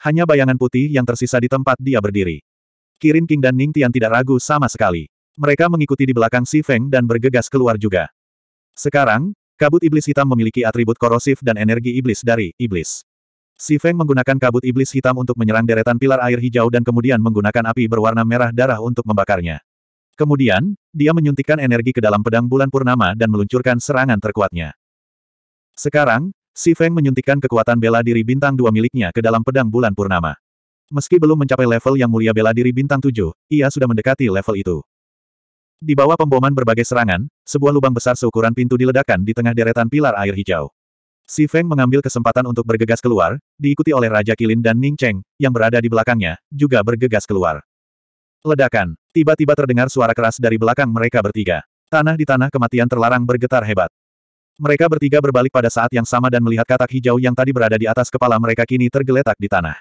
Speaker 2: Hanya bayangan putih yang tersisa di tempat dia berdiri. Kirin King dan Ning Tian tidak ragu sama sekali. Mereka mengikuti di belakang Si Feng dan bergegas keluar juga. Sekarang, kabut iblis hitam memiliki atribut korosif dan energi iblis dari iblis. Si Feng menggunakan kabut iblis hitam untuk menyerang deretan pilar air hijau dan kemudian menggunakan api berwarna merah darah untuk membakarnya. Kemudian, dia menyuntikkan energi ke dalam pedang bulan purnama dan meluncurkan serangan terkuatnya. Sekarang, Si Feng menyuntikkan kekuatan bela diri bintang dua miliknya ke dalam pedang bulan purnama. Meski belum mencapai level yang mulia bela diri bintang tujuh, ia sudah mendekati level itu. Di bawah pemboman berbagai serangan, sebuah lubang besar seukuran pintu diledakkan di tengah deretan pilar air hijau. Si Feng mengambil kesempatan untuk bergegas keluar, diikuti oleh Raja Kilin dan Ning Cheng, yang berada di belakangnya, juga bergegas keluar. Ledakan. Tiba-tiba terdengar suara keras dari belakang mereka bertiga. Tanah di tanah kematian terlarang bergetar hebat. Mereka bertiga berbalik pada saat yang sama dan melihat katak hijau yang tadi berada di atas kepala mereka kini tergeletak di tanah.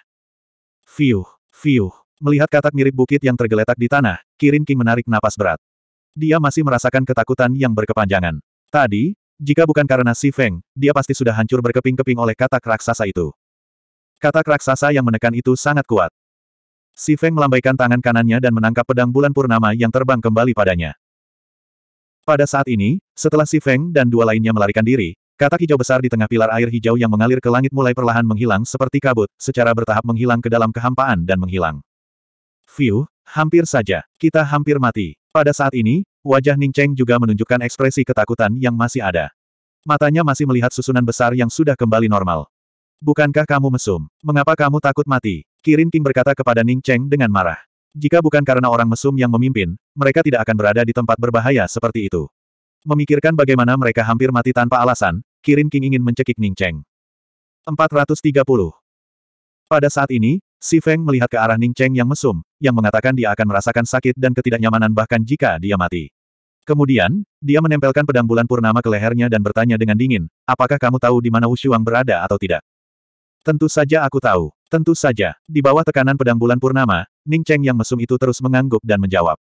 Speaker 2: Fiuh, fiuh. Melihat katak mirip bukit yang tergeletak di tanah, Kirin King menarik napas berat. Dia masih merasakan ketakutan yang berkepanjangan. Tadi, jika bukan karena Si Feng, dia pasti sudah hancur berkeping-keping oleh katak raksasa itu. Katak raksasa yang menekan itu sangat kuat. Si Feng melambaikan tangan kanannya dan menangkap pedang bulan purnama yang terbang kembali padanya. Pada saat ini, setelah Si Feng dan dua lainnya melarikan diri, katak hijau besar di tengah pilar air hijau yang mengalir ke langit mulai perlahan menghilang seperti kabut, secara bertahap menghilang ke dalam kehampaan dan menghilang. View, hampir saja, kita hampir mati. Pada saat ini, Wajah Ning Cheng juga menunjukkan ekspresi ketakutan yang masih ada. Matanya masih melihat susunan besar yang sudah kembali normal. Bukankah kamu mesum? Mengapa kamu takut mati? Kirin King berkata kepada Ning Cheng dengan marah. Jika bukan karena orang mesum yang memimpin, mereka tidak akan berada di tempat berbahaya seperti itu. Memikirkan bagaimana mereka hampir mati tanpa alasan, Kirin King ingin mencekik Ning Cheng. 430. Pada saat ini, Si Feng melihat ke arah Ning Cheng yang mesum, yang mengatakan dia akan merasakan sakit dan ketidaknyamanan bahkan jika dia mati. Kemudian, dia menempelkan pedang bulan purnama ke lehernya dan bertanya dengan dingin, apakah kamu tahu di mana Wushuang berada atau tidak? Tentu saja aku tahu. Tentu saja, di bawah tekanan pedang bulan purnama, Ning Cheng yang mesum itu terus mengangguk dan menjawab.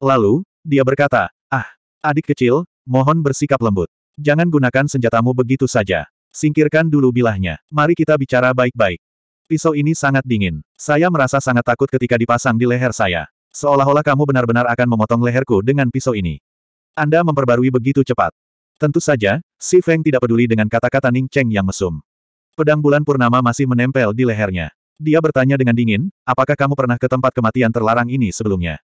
Speaker 2: Lalu, dia berkata, ah, adik kecil, mohon bersikap lembut. Jangan gunakan senjatamu begitu saja. Singkirkan dulu bilahnya. Mari kita bicara baik-baik. Pisau ini sangat dingin. Saya merasa sangat takut ketika dipasang di leher saya. Seolah-olah kamu benar-benar akan memotong leherku dengan pisau ini. Anda memperbarui begitu cepat. Tentu saja, Si Feng tidak peduli dengan kata-kata Ning Cheng yang mesum. Pedang bulan purnama masih menempel di lehernya. Dia bertanya dengan dingin, apakah kamu pernah ke tempat kematian terlarang ini sebelumnya?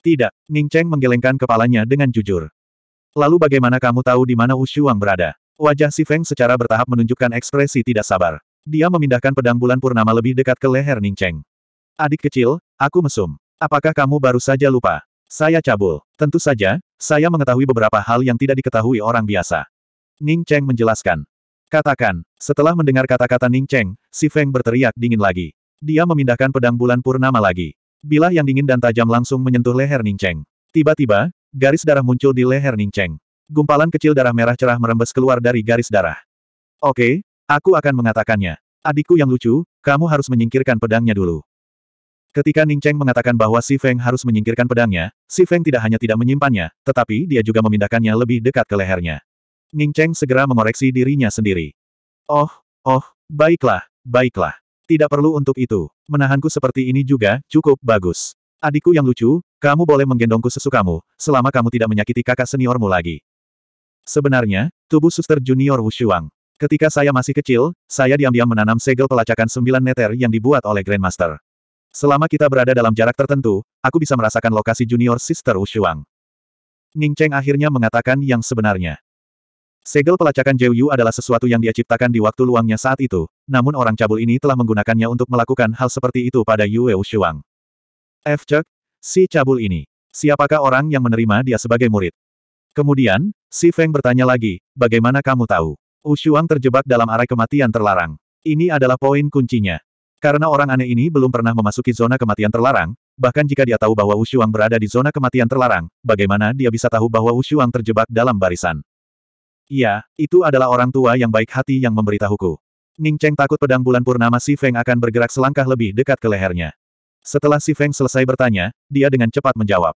Speaker 2: Tidak, Ning Cheng menggelengkan kepalanya dengan jujur. Lalu bagaimana kamu tahu di mana Wu Shuang berada? Wajah Si Feng secara bertahap menunjukkan ekspresi tidak sabar. Dia memindahkan pedang bulan purnama lebih dekat ke leher Ning Cheng. Adik kecil, aku mesum. Apakah kamu baru saja lupa? Saya cabul. Tentu saja, saya mengetahui beberapa hal yang tidak diketahui orang biasa. Ning Cheng menjelaskan. Katakan, setelah mendengar kata-kata Ning Cheng, si Feng berteriak dingin lagi. Dia memindahkan pedang bulan purnama lagi. Bilah yang dingin dan tajam langsung menyentuh leher Ning Cheng. Tiba-tiba, garis darah muncul di leher Ning Cheng. Gumpalan kecil darah merah cerah merembes keluar dari garis darah. Oke, Aku akan mengatakannya. Adikku yang lucu, kamu harus menyingkirkan pedangnya dulu. Ketika Ning Cheng mengatakan bahwa Si Feng harus menyingkirkan pedangnya, Si Feng tidak hanya tidak menyimpannya, tetapi dia juga memindahkannya lebih dekat ke lehernya. Ning Cheng segera mengoreksi dirinya sendiri. Oh, oh, baiklah, baiklah. Tidak perlu untuk itu. Menahanku seperti ini juga, cukup bagus. Adikku yang lucu, kamu boleh menggendongku sesukamu, selama kamu tidak menyakiti kakak seniormu lagi. Sebenarnya, tubuh suster junior Wu Shuang Ketika saya masih kecil, saya diam-diam menanam segel pelacakan sembilan meter yang dibuat oleh Grandmaster. Selama kita berada dalam jarak tertentu, aku bisa merasakan lokasi junior sister Wushuang. Ning Cheng akhirnya mengatakan yang sebenarnya. Segel pelacakan Jiu Yu adalah sesuatu yang dia ciptakan di waktu luangnya saat itu, namun orang cabul ini telah menggunakannya untuk melakukan hal seperti itu pada Yue Wushuang. F. Cek, si cabul ini. Siapakah orang yang menerima dia sebagai murid? Kemudian, si Feng bertanya lagi, bagaimana kamu tahu? Ushuang terjebak dalam arah kematian terlarang. Ini adalah poin kuncinya. Karena orang aneh ini belum pernah memasuki zona kematian terlarang, bahkan jika dia tahu bahwa Ushuang berada di zona kematian terlarang, bagaimana dia bisa tahu bahwa Ushuang terjebak dalam barisan? Iya, itu adalah orang tua yang baik hati yang memberitahuku. Ning Cheng takut pedang bulan purnama Si Feng akan bergerak selangkah lebih dekat ke lehernya. Setelah Si Feng selesai bertanya, dia dengan cepat menjawab.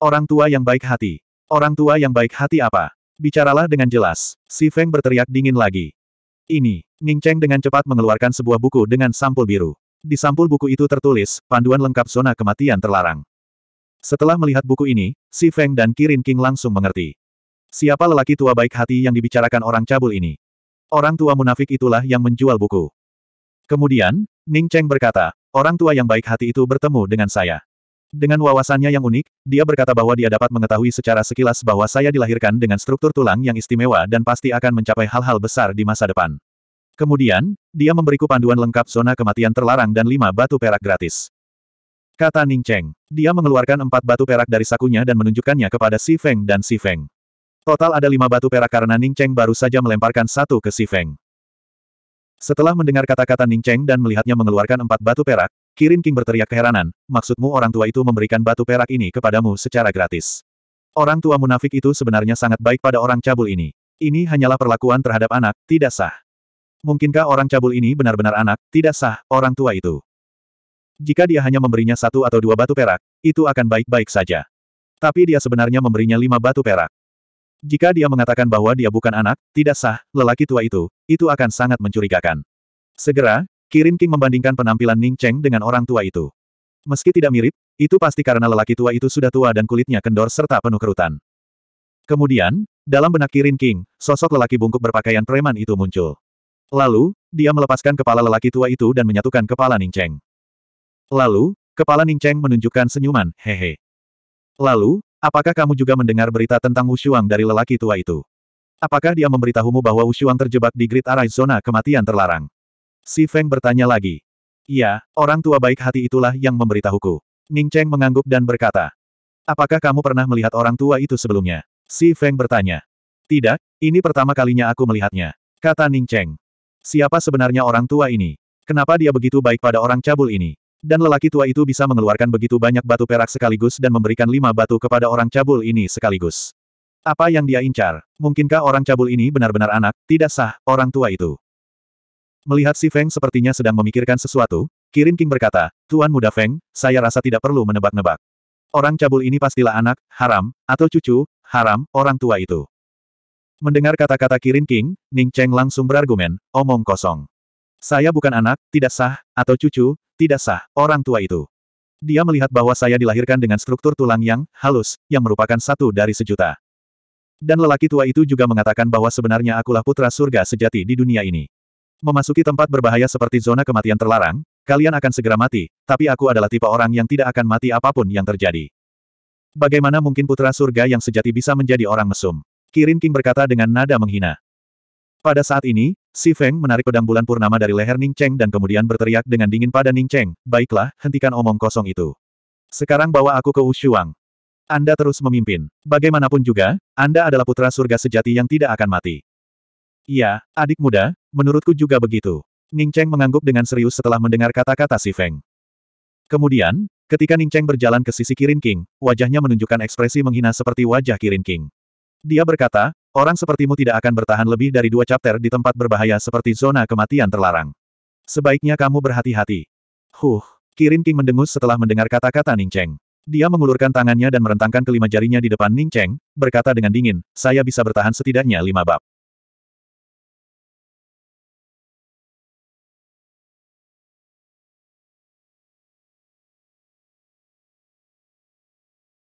Speaker 2: Orang tua yang baik hati. Orang tua yang baik hati apa? Bicaralah dengan jelas. Si Feng berteriak dingin lagi. Ini, Ning Cheng dengan cepat mengeluarkan sebuah buku dengan sampul biru. Di sampul buku itu tertulis, panduan lengkap zona kematian terlarang. Setelah melihat buku ini, Si Feng dan Kirin King langsung mengerti. Siapa lelaki tua baik hati yang dibicarakan orang cabul ini? Orang tua munafik itulah yang menjual buku. Kemudian, Ning Cheng berkata, orang tua yang baik hati itu bertemu dengan saya. Dengan wawasannya yang unik, dia berkata bahwa dia dapat mengetahui secara sekilas bahwa saya dilahirkan dengan struktur tulang yang istimewa dan pasti akan mencapai hal-hal besar di masa depan. Kemudian, dia memberiku panduan lengkap zona kematian terlarang dan lima batu perak gratis. Kata Ning Cheng. Dia mengeluarkan empat batu perak dari sakunya dan menunjukkannya kepada Si Feng dan Si Feng. Total ada lima batu perak karena Ning Cheng baru saja melemparkan satu ke Si Feng. Setelah mendengar kata-kata Ning Cheng dan melihatnya mengeluarkan empat batu perak, Kirin King berteriak keheranan, maksudmu orang tua itu memberikan batu perak ini kepadamu secara gratis. Orang tua munafik itu sebenarnya sangat baik pada orang cabul ini. Ini hanyalah perlakuan terhadap anak, tidak sah. Mungkinkah orang cabul ini benar-benar anak, tidak sah, orang tua itu? Jika dia hanya memberinya satu atau dua batu perak, itu akan baik-baik saja. Tapi dia sebenarnya memberinya lima batu perak. Jika dia mengatakan bahwa dia bukan anak, tidak sah, lelaki tua itu, itu akan sangat mencurigakan. Segera, Kirin King membandingkan penampilan Ning Cheng dengan orang tua itu. Meski tidak mirip, itu pasti karena lelaki tua itu sudah tua dan kulitnya kendor serta penuh kerutan. Kemudian, dalam benak Kirin King, sosok lelaki bungkuk berpakaian preman itu muncul. Lalu, dia melepaskan kepala lelaki tua itu dan menyatukan kepala Ning Cheng. Lalu, kepala Ning Cheng menunjukkan senyuman, hehe. Lalu, apakah kamu juga mendengar berita tentang Wu Shuang dari lelaki tua itu? Apakah dia memberitahumu bahwa Wu Shuang terjebak di Grid Arai Zona kematian terlarang? Si Feng bertanya lagi. Iya, orang tua baik hati itulah yang memberitahuku. Ning Cheng mengangguk dan berkata. Apakah kamu pernah melihat orang tua itu sebelumnya? Si Feng bertanya. Tidak, ini pertama kalinya aku melihatnya. Kata Ning Cheng. Siapa sebenarnya orang tua ini? Kenapa dia begitu baik pada orang cabul ini? Dan lelaki tua itu bisa mengeluarkan begitu banyak batu perak sekaligus dan memberikan lima batu kepada orang cabul ini sekaligus. Apa yang dia incar? Mungkinkah orang cabul ini benar-benar anak, tidak sah, orang tua itu? Melihat si Feng sepertinya sedang memikirkan sesuatu, Kirin King berkata, Tuan Muda Feng, saya rasa tidak perlu menebak-nebak. Orang cabul ini pastilah anak, haram, atau cucu, haram, orang tua itu. Mendengar kata-kata Kirin King, Ning Cheng langsung berargumen, omong kosong. Saya bukan anak, tidak sah, atau cucu, tidak sah, orang tua itu. Dia melihat bahwa saya dilahirkan dengan struktur tulang yang halus, yang merupakan satu dari sejuta. Dan lelaki tua itu juga mengatakan bahwa sebenarnya akulah putra surga sejati di dunia ini. Memasuki tempat berbahaya seperti zona kematian terlarang, kalian akan segera mati, tapi aku adalah tipe orang yang tidak akan mati apapun yang terjadi. Bagaimana mungkin putra surga yang sejati bisa menjadi orang mesum? Kirin King berkata dengan nada menghina. Pada saat ini, Si Feng menarik pedang bulan purnama dari leher Ning Cheng dan kemudian berteriak dengan dingin pada Ning Cheng, baiklah, hentikan omong kosong itu. Sekarang bawa aku ke Wushuang. Anda terus memimpin. Bagaimanapun juga, Anda adalah putra surga sejati yang tidak akan mati.
Speaker 1: Iya, adik
Speaker 2: muda, menurutku juga begitu. Ning Cheng mengangguk dengan serius setelah mendengar kata-kata si Feng. Kemudian, ketika Ning Cheng berjalan ke sisi Kirin King, wajahnya menunjukkan ekspresi menghina seperti wajah Kirin King. Dia berkata, orang sepertimu tidak akan bertahan lebih dari dua chapter di tempat berbahaya seperti zona kematian terlarang. Sebaiknya kamu berhati-hati. Huh, Kirin King mendengus setelah mendengar kata-kata Ning Cheng. Dia mengulurkan tangannya dan merentangkan kelima jarinya di depan Ning
Speaker 1: Cheng, berkata dengan dingin, saya bisa bertahan setidaknya lima bab.